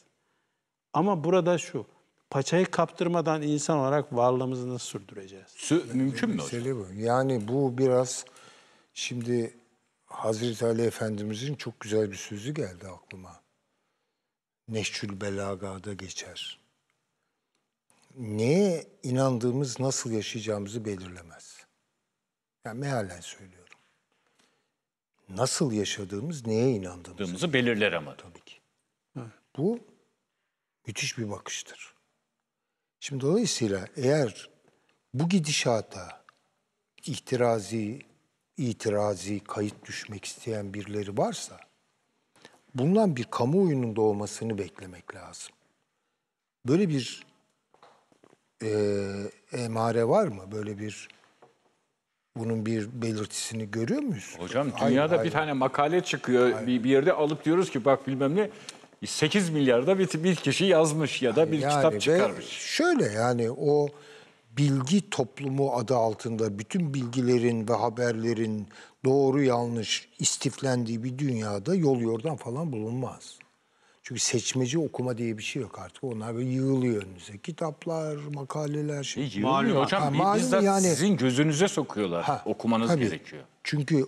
Speaker 2: Ama burada şu, paçayı kaptırmadan insan olarak varlığımızı nasıl
Speaker 3: sürdüreceğiz? Sü mümkün mü hocam? Bu. Yani bu biraz şimdi Hazreti Ali Efendimizin çok güzel bir sözü geldi aklıma. Neşçül belagada geçer neye inandığımız, nasıl yaşayacağımızı belirlemez. Yani mealen söylüyorum. Nasıl yaşadığımız, neye inandığımızı belirler ama. Tabii ki. Bu müthiş bir bakıştır. Şimdi dolayısıyla eğer bu gidişata ihtirazi, itirazi, kayıt düşmek isteyen birileri varsa bundan bir kamuoyunun doğmasını beklemek lazım. Böyle bir e, emare var mı? Böyle bir bunun bir belirtisini görüyor muyuz?
Speaker 1: Hocam dünyada hayır, bir tane makale çıkıyor bir, bir yerde alıp diyoruz ki bak bilmem ne 8 milyarda bir, bir kişi yazmış ya da bir yani kitap çıkarmış.
Speaker 3: Şöyle yani o bilgi toplumu adı altında bütün bilgilerin ve haberlerin doğru yanlış istiflendiği bir dünyada yol yordan falan bulunmaz. Çünkü seçmeci okuma diye bir şey yok artık. Onlar böyle yığılıyor önünüze. Kitaplar, makaleler. Şey. E, malum hocam ha, bizzat yani, sizin
Speaker 1: gözünüze sokuyorlar. Ha, Okumanız tabii. gerekiyor.
Speaker 3: Çünkü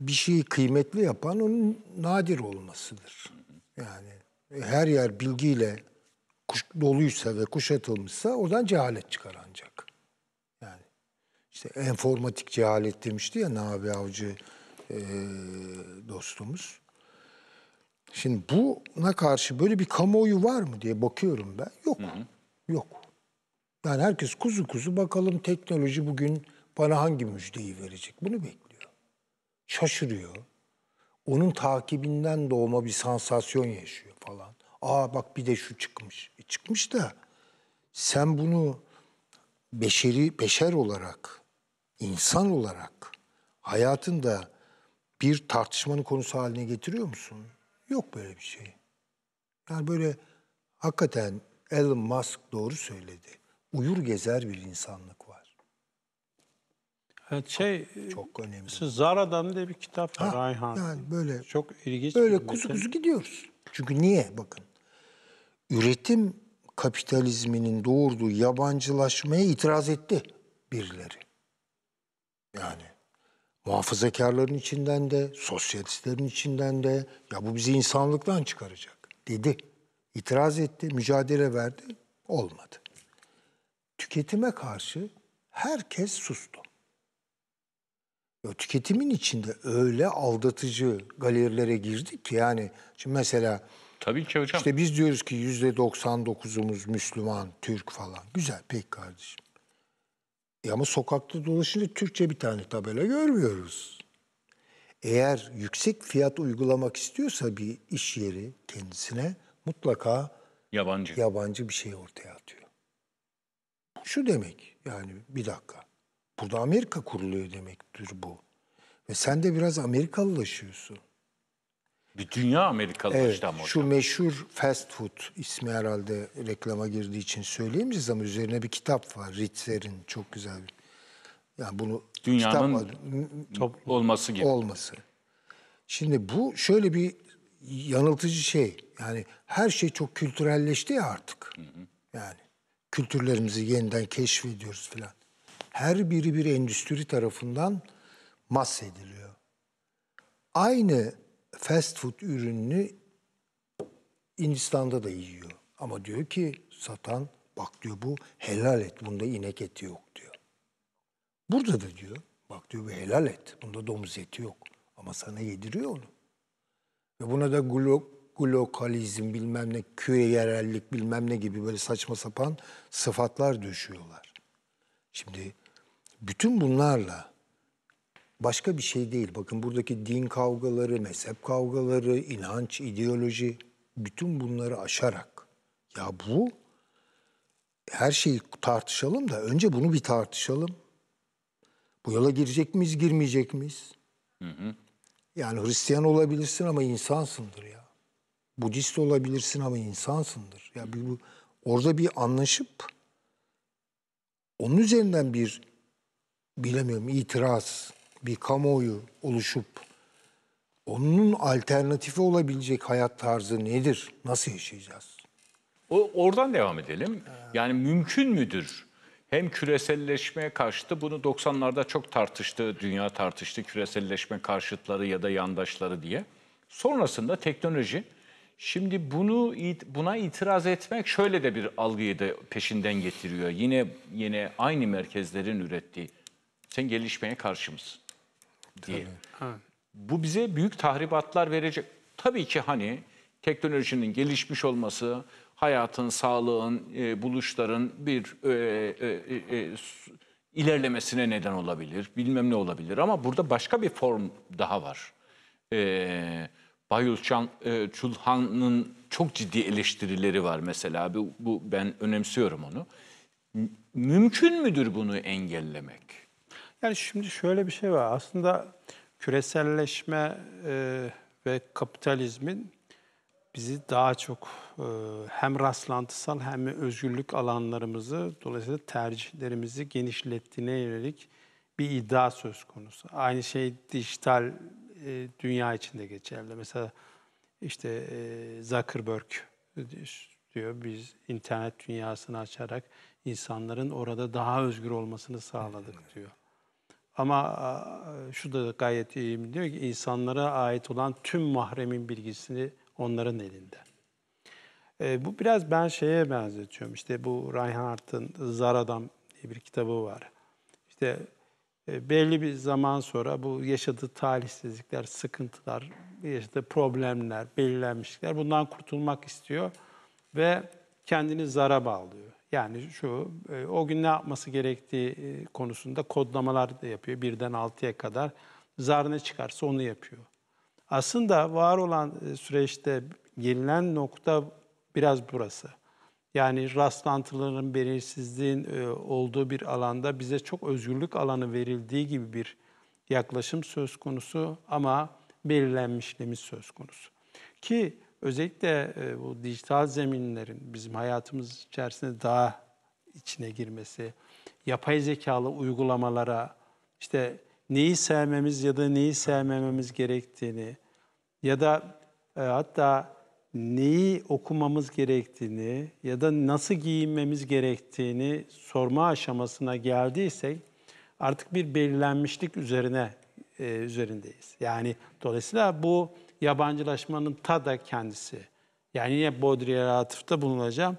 Speaker 3: bir şeyi kıymetli yapan onun nadir olmasıdır. Yani her yer bilgiyle kuş, doluysa ve kuşatılmışsa oradan cehalet çıkar ancak. Yani işte enformatik cehalet demişti ya Nabi Avcı e, dostumuz. Şimdi buna karşı böyle bir kamuoyu var mı diye bakıyorum ben. Yok. Hı hı. Yok. Yani herkes kuzu kuzu bakalım teknoloji bugün bana hangi müjdeyi verecek? Bunu bekliyor. Şaşırıyor. Onun takibinden doğma bir sansasyon yaşıyor falan. Aa bak bir de şu çıkmış. E çıkmış da sen bunu beşeri beşer olarak, insan olarak hayatında bir tartışmanın konusu haline getiriyor musun? Yok böyle bir şey. Yani böyle hakikaten Elon Musk doğru söyledi. Uyur gezer bir insanlık var.
Speaker 2: Evet, şey çok, çok önemli. Zara'dan diye bir kitap var Ayhan. Yani böyle çok ilginç. Böyle kuzu kuzu
Speaker 3: gidiyoruz. Çünkü niye bakın? Üretim kapitalizminin doğurduğu yabancılaşmaya itiraz etti birileri muhafazakarların içinden de, sosyalistlerin içinden de ya bu bizi insanlıktan çıkaracak dedi. İtiraz etti, mücadele verdi, olmadı. Tüketime karşı herkes sustu. Ya, tüketimin içinde öyle aldatıcı galerilere girdik ki yani şimdi mesela
Speaker 1: Tabii ki hocam. işte
Speaker 3: biz diyoruz ki %99'umuz Müslüman, Türk falan. Güzel pek kardeşim. E ama sokakta dolaşınca Türkçe bir tane tabela görmüyoruz. Eğer yüksek fiyat uygulamak istiyorsa bir iş yeri kendisine mutlaka yabancı yabancı bir şey ortaya atıyor. Şu demek yani bir dakika. Burada Amerika kuruluyor demektir bu. Ve sen de biraz Amerikalılaşıyorsun.
Speaker 1: Bir dünya Amerikalı evet, işlem hocam.
Speaker 3: Şu meşhur fast food ismi herhalde reklama girdiği için söyleyemeyeceğiz ama üzerine bir kitap var. Ritzer'in çok güzel bir. Yani bunu Dünyanın kitap Top, olması gibi. Olması. Şimdi bu şöyle bir yanıltıcı şey. Yani her şey çok kültürelleşti ya artık. Hı hı. Yani kültürlerimizi yeniden keşfediyoruz filan. Her biri bir endüstri tarafından mahsediliyor. Aynı fast food ürününü Hindistan'da da yiyor. Ama diyor ki satan bak diyor bu helal et bunda inek eti yok diyor. Burada da diyor bak diyor bu helal et bunda domuz eti yok. Ama sana yediriyor onu. Ve buna da glo glokalizm bilmem ne köye yerellik bilmem ne gibi böyle saçma sapan sıfatlar düşüyorlar. Şimdi bütün bunlarla başka bir şey değil. Bakın buradaki din kavgaları, mezhep kavgaları, inanç, ideoloji bütün bunları aşarak ya bu her şeyi tartışalım da önce bunu bir tartışalım. Bu yola girecek miyiz, girmeyecek miyiz? Hı hı. Yani Hristiyan olabilirsin ama insansındır ya. Budist olabilirsin ama insansındır. Ya bir, bu, orada bir anlaşıp onun üzerinden bir bilemiyorum itiraz bir kamuoyu oluşup onun alternatifi olabilecek hayat tarzı nedir? Nasıl yaşayacağız?
Speaker 1: O, oradan devam edelim. Yani mümkün müdür? Hem küreselleşmeye karşıtı bunu 90'larda çok tartıştı, dünya tartıştı küreselleşme karşıtları ya da yandaşları diye. Sonrasında teknoloji Şimdi bunu buna itiraz etmek şöyle de bir algıyı da peşinden getiriyor. Yine yine aynı merkezlerin ürettiği. Sen gelişmeye karşı mısın? diye. Bu bize büyük tahribatlar verecek. Tabii ki hani teknolojinin gelişmiş olması, hayatın, sağlığın, e, buluşların bir e, e, e, e ilerlemesine neden olabilir, bilmem ne olabilir. Ama burada başka bir form daha var. E, Bayul e, Çulhan'ın çok ciddi eleştirileri var mesela. Bu, bu ben önemsiyorum onu. Mümkün müdür bunu engellemek?
Speaker 2: Yani şimdi şöyle bir şey var. Aslında küreselleşme e, ve kapitalizmin bizi daha çok e, hem rastlantısal hem de özgürlük alanlarımızı dolayısıyla tercihlerimizi genişlettiğine yönelik bir iddia söz konusu. Aynı şey dijital e, dünya içinde geçerli. Mesela işte e, Zuckerberg diyor biz internet dünyasını açarak insanların orada daha özgür olmasını sağladık diyor. Ama şu da gayet iyi diyor ki insanlara ait olan tüm mahremin bilgisini onların elinde. E, bu biraz ben şeye benzetiyorum. İşte bu Reinhardt'ın Zar Adam diye bir kitabı var. İşte e, belli bir zaman sonra bu yaşadığı talihsizlikler, sıkıntılar, yaşadığı problemler, belirlenmişlikler bundan kurtulmak istiyor ve kendini zara bağlıyor. Yani şu, e, o gün ne yapması gerektiği e, konusunda kodlamalar da yapıyor. Birden altıya kadar zar ne çıkarsa onu yapıyor. Aslında var olan e, süreçte gelinen nokta biraz burası. Yani rastlantıların, belirsizliğin olduğu bir alanda bize çok özgürlük alanı verildiği gibi bir yaklaşım söz konusu ama belirlenmişliğimiz söz konusu. Ki özellikle e, bu dijital zeminlerin bizim hayatımız içerisinde daha içine girmesi, yapay zekalı uygulamalara işte neyi sevmemiz ya da neyi sevmememiz gerektiğini ya da e, hatta neyi okumamız gerektiğini ya da nasıl giyinmemiz gerektiğini sorma aşamasına geldiysek artık bir belirlenmişlik üzerine e, üzerindeyiz. Yani dolayısıyla bu yabancılaşmanın ta da kendisi. Yani yine Baudriller'e atıfta bulunacağım.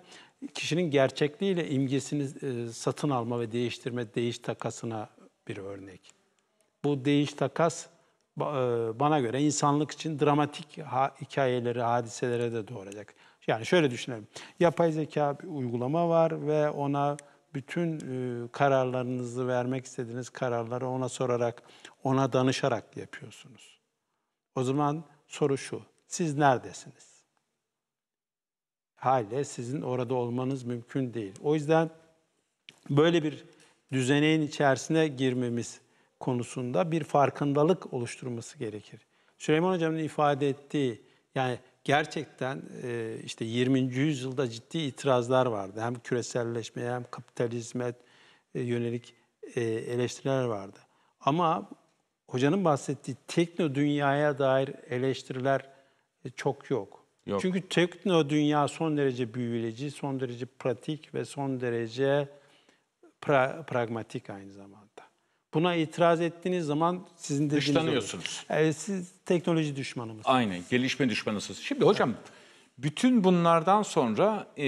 Speaker 2: Kişinin gerçekliğiyle imgesini e, satın alma ve değiştirme, değiş takasına bir örnek. Bu değiş takas e, bana göre insanlık için dramatik hikayeleri, hadiselere de doğuracak. Yani şöyle düşünelim. Yapay zeka bir uygulama var ve ona bütün e, kararlarınızı vermek istediğiniz kararları ona sorarak, ona danışarak yapıyorsunuz. O zaman soru şu. Siz neredesiniz? Hale sizin orada olmanız mümkün değil. O yüzden böyle bir düzeneğin içerisine girmemiz konusunda bir farkındalık oluşturması gerekir. Süleyman Hocam'ın ifade ettiği yani gerçekten e, işte 20. yüzyılda ciddi itirazlar vardı. Hem küreselleşmeye hem kapitalizme e, yönelik e, eleştiriler vardı. Ama hocanın bahsettiği tekno dünyaya dair eleştiriler e, çok yok. yok. Çünkü tekno dünya son derece büyüleyici, son derece pratik ve son derece pra pragmatik aynı zamanda. Buna itiraz ettiğiniz zaman
Speaker 1: sizin dediğiniz Dışlanıyorsunuz.
Speaker 2: Olur. E, siz teknoloji düşmanımız.
Speaker 1: Aynen, gelişme düşmanısınız. Şimdi hocam, bütün bunlardan sonra e,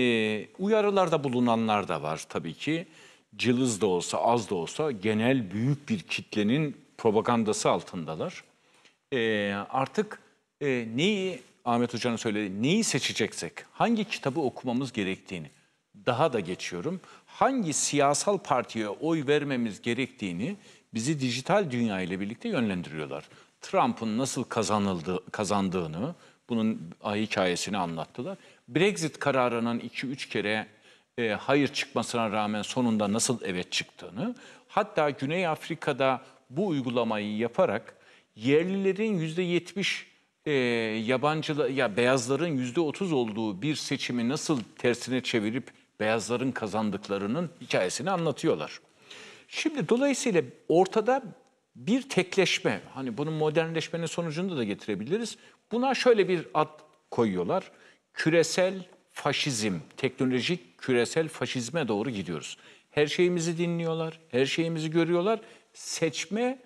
Speaker 1: uyarılarda bulunanlar da var tabii ki. Cılız da olsa, az da olsa genel büyük bir kitlenin propagandası altındalar. E, artık e, neyi Ahmet Hoca'nın söylediği neyi seçeceksek, hangi kitabı okumamız gerektiğini, daha da geçiyorum, hangi siyasal partiye oy vermemiz gerektiğini bizi dijital dünya ile birlikte yönlendiriyorlar. Trump'ın nasıl kazanıldı, kazandığını, bunun hikayesini anlattılar. Brexit kararının 2-3 kere e, hayır çıkmasına rağmen sonunda nasıl evet çıktığını, hatta Güney Afrika'da bu uygulamayı yaparak yerlilerin %70 e, yabancılar ya beyazların %30 olduğu bir seçimi nasıl tersine çevirip beyazların kazandıklarının hikayesini anlatıyorlar. Şimdi dolayısıyla ortada bir tekleşme, hani bunun modernleşmenin sonucunu da getirebiliriz. Buna şöyle bir ad koyuyorlar. Küresel faşizm, teknolojik küresel faşizme doğru gidiyoruz. Her şeyimizi dinliyorlar, her şeyimizi görüyorlar seçme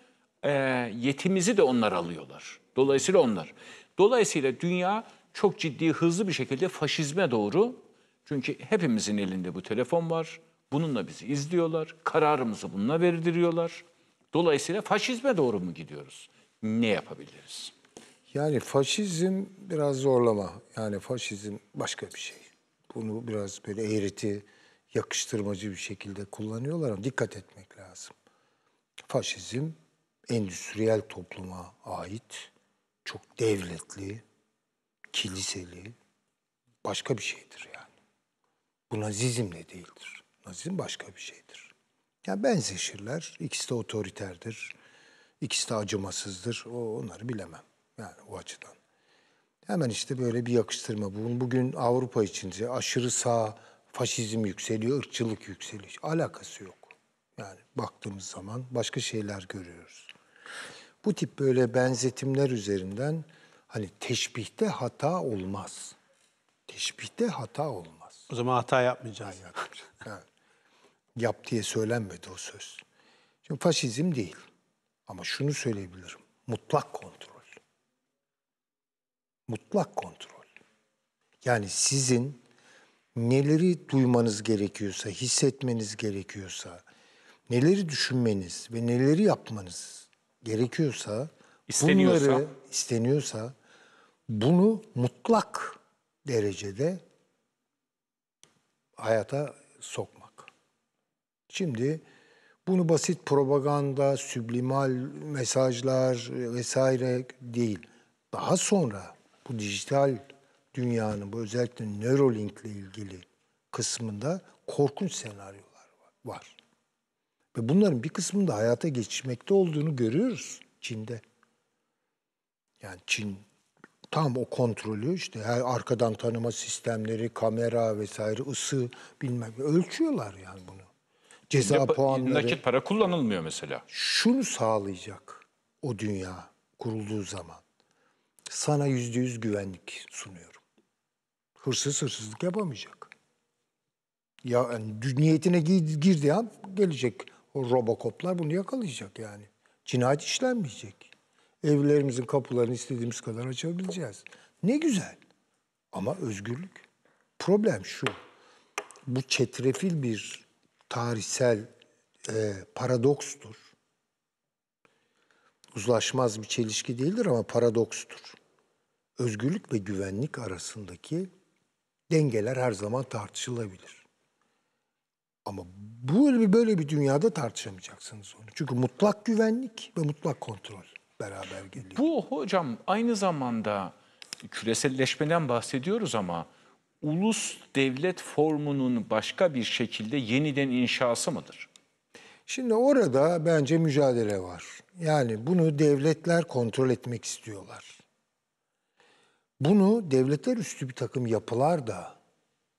Speaker 1: e, yetimizi de onlar alıyorlar. Dolayısıyla onlar. Dolayısıyla dünya çok ciddi hızlı bir şekilde faşizme doğru çünkü hepimizin elinde bu telefon var. Bununla bizi izliyorlar. Kararımızı bununla verdiriyorlar. Dolayısıyla faşizme doğru mu gidiyoruz? Ne yapabiliriz?
Speaker 3: Yani faşizm biraz zorlama. Yani faşizm başka bir şey. Bunu biraz böyle eğreti, yakıştırmacı bir şekilde kullanıyorlar ama dikkat etmek faşizm endüstriyel topluma ait çok devletli, kiliseli başka bir şeydir yani. Bu nazizm de değildir. Nazizm başka bir şeydir. Yani benzeşirler. İkisi de otoriterdir. İkisi de acımasızdır. O, onları bilemem. Yani o açıdan. Hemen işte böyle bir yakıştırma. Bugün, bugün Avrupa içinde aşırı sağ faşizm yükseliyor, ırkçılık yükseliyor. alakası yok. Yani baktığımız zaman başka şeyler görüyoruz. Bu tip böyle benzetimler üzerinden hani teşbihte hata olmaz. Teşbihte hata olmaz.
Speaker 2: O zaman hata yapmayacağız. Yani, yani.
Speaker 3: Yap diye söylenmedi o söz. Şimdi faşizm değil. Ama şunu söyleyebilirim. Mutlak kontrol. Mutlak kontrol. Yani sizin neleri duymanız gerekiyorsa, hissetmeniz gerekiyorsa, neleri düşünmeniz ve neleri yapmanız gerekiyorsa, isteniyorsa. bunları isteniyorsa bunu mutlak derecede hayata sokmak. Şimdi bunu basit propaganda, süblimal mesajlar vesaire değil. Daha sonra bu dijital dünyanın bu özellikle Neuralink ile ilgili kısmında korkunç senaryolar var. Ve bunların bir kısmını da hayata geçirmekte olduğunu görüyoruz Çin'de. Yani Çin tam o kontrolü işte her arkadan tanıma sistemleri, kamera vesaire, ısı bilmem ölçüyorlar yani bunu. Ceza Çin'de puanları. Nakit
Speaker 1: para kullanılmıyor mesela.
Speaker 3: Şunu sağlayacak o dünya kurulduğu zaman. Sana yüzde yüz güvenlik sunuyorum. Hırsız hırsızlık yapamayacak. Ya yani niyetine girdiği an gelecek o robokoplar bunu yakalayacak yani. Cinayet işlenmeyecek. Evlerimizin kapılarını istediğimiz kadar açabileceğiz. Ne güzel. Ama özgürlük. Problem şu. Bu çetrefil bir tarihsel e, paradokstur. Uzlaşmaz bir çelişki değildir ama paradokstur. Özgürlük ve güvenlik arasındaki dengeler her zaman tartışılabilir. Ama böyle bir, böyle bir dünyada tartışamayacaksınız onu. Çünkü mutlak güvenlik ve mutlak kontrol
Speaker 1: beraber geliyor. Bu hocam aynı zamanda küreselleşmeden bahsediyoruz ama ulus devlet formunun başka bir şekilde yeniden inşası mıdır?
Speaker 3: Şimdi orada bence mücadele var. Yani bunu devletler kontrol etmek istiyorlar. Bunu devletler üstü bir takım yapılar da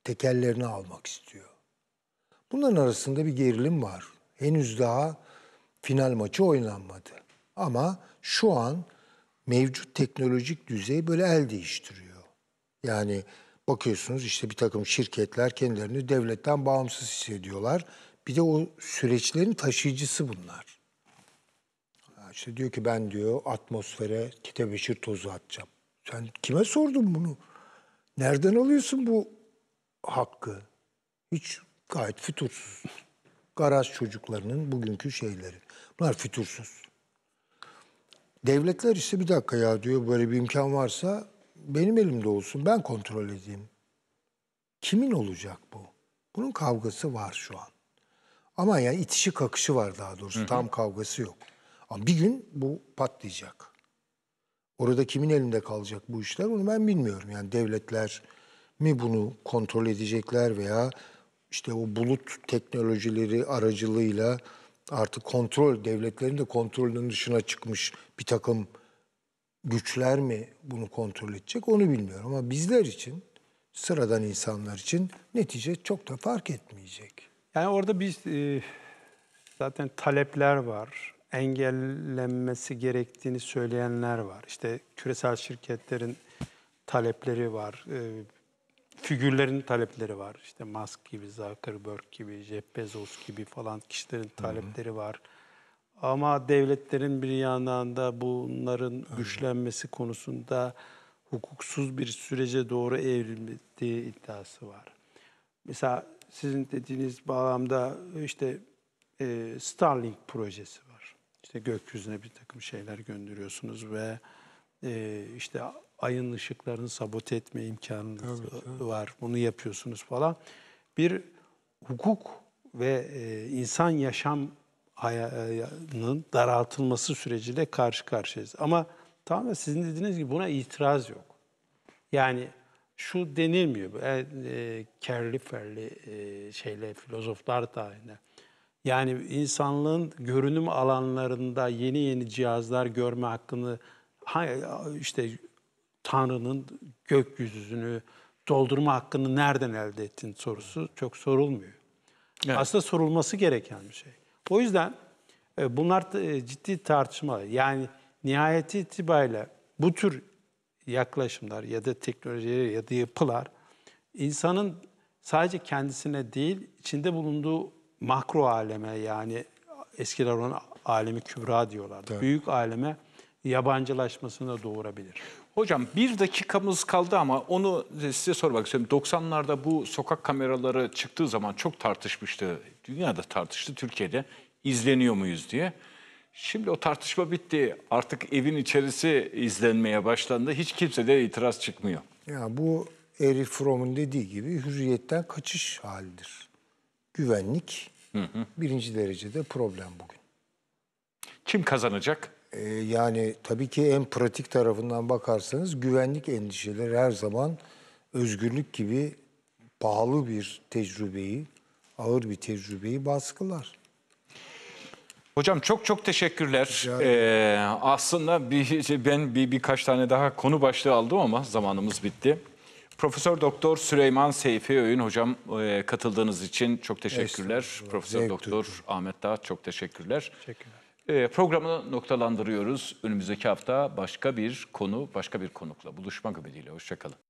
Speaker 3: tekellerini almak istiyor. Bunların arasında bir gerilim var. Henüz daha final maçı oynanmadı. Ama şu an mevcut teknolojik düzey böyle el değiştiriyor. Yani bakıyorsunuz işte bir takım şirketler kendilerini devletten bağımsız hissediyorlar. Bir de o süreçlerin taşıyıcısı bunlar. İşte diyor ki ben diyor atmosfere kitebeşir tozu atacağım. Sen kime sordun bunu? Nereden alıyorsun bu hakkı? Hiç gayet fütursuz. Garaj çocuklarının bugünkü şeyleri. Bunlar fütursuz. Devletler ise bir dakika ya diyor böyle bir imkan varsa benim elimde olsun ben kontrol edeyim. Kimin olacak bu? Bunun kavgası var şu an. Ama yani itişi kakışı var daha doğrusu. Hı hı. Tam kavgası yok. Ama bir gün bu patlayacak. Orada kimin elinde kalacak bu işler onu ben bilmiyorum. Yani devletler mi bunu kontrol edecekler veya işte o bulut teknolojileri aracılığıyla artık kontrol, devletlerin de kontrolünün dışına çıkmış bir takım güçler mi bunu kontrol edecek onu bilmiyorum. Ama bizler için, sıradan insanlar için netice çok da fark etmeyecek. Yani orada biz e, zaten talepler var, engellenmesi
Speaker 2: gerektiğini söyleyenler var. İşte küresel şirketlerin talepleri var. E, figürlerin talepleri var. İşte Musk gibi, Zuckerberg gibi, Jeff Bezos gibi falan kişilerin talepleri var. Ama devletlerin bir yandan da bunların güçlenmesi konusunda hukuksuz bir sürece doğru evrildiği iddiası var. Mesela sizin dediğiniz bağlamda işte e, Starlink projesi var. İşte gökyüzüne bir takım şeyler gönderiyorsunuz ve e, işte ayın ışıklarını sabote etme imkanınız evet, evet. var. Bunu yapıyorsunuz falan. Bir hukuk ve e, insan yaşamının daraltılması süreciyle karşı karşıyayız. Ama tamam da sizin dediğiniz gibi buna itiraz yok. Yani şu denilmiyor. E, e, kerli ferli e, şeyle filozoflar da aynı. Yani insanlığın görünüm alanlarında yeni yeni cihazlar görme hakkını işte Tanrı'nın gökyüzünü doldurma hakkını nereden elde ettin sorusu çok sorulmuyor. Evet. Aslında sorulması gereken bir şey. O yüzden e, bunlar e, ciddi tartışma. Yani nihayet itibariyle bu tür yaklaşımlar ya da teknolojiler ya da yapılar insanın sadece kendisine değil içinde bulunduğu makro aleme yani eskiler olan alemi kübra diyorlardı. Evet. Büyük aleme
Speaker 1: yabancılaşmasını da doğurabilir. Hocam bir dakikamız kaldı ama onu size sormak istiyorum. 90'larda bu sokak kameraları çıktığı zaman çok tartışmıştı. Dünyada tartıştı, Türkiye'de izleniyor muyuz diye. Şimdi o tartışma bitti. Artık evin içerisi izlenmeye başlandı. Hiç kimse de itiraz çıkmıyor.
Speaker 3: Ya bu Erich Fromm'un dediği gibi hürriyetten kaçış halidir. Güvenlik hı hı. birinci derecede problem bugün. Kim
Speaker 1: kazanacak?
Speaker 3: Ee, yani tabii ki en pratik tarafından bakarsanız güvenlik endişeleri her zaman özgürlük gibi pahalı bir tecrübeyi, ağır bir tecrübeyi baskılar.
Speaker 1: Hocam çok çok teşekkürler. Ee, aslında bir, ben bir birkaç tane daha konu başlığı aldım ama zamanımız bitti. Profesör Doktor Süleyman Seyfi Öğün hocam e, katıldığınız için çok teşekkürler. Profesör Doktor Ahmet Dağ çok teşekkürler. Teşekkürler. Ee, programı noktalandırıyoruz. Önümüzdeki hafta başka bir konu, başka bir konukla buluşmak ümidiyle. Hoşçakalın.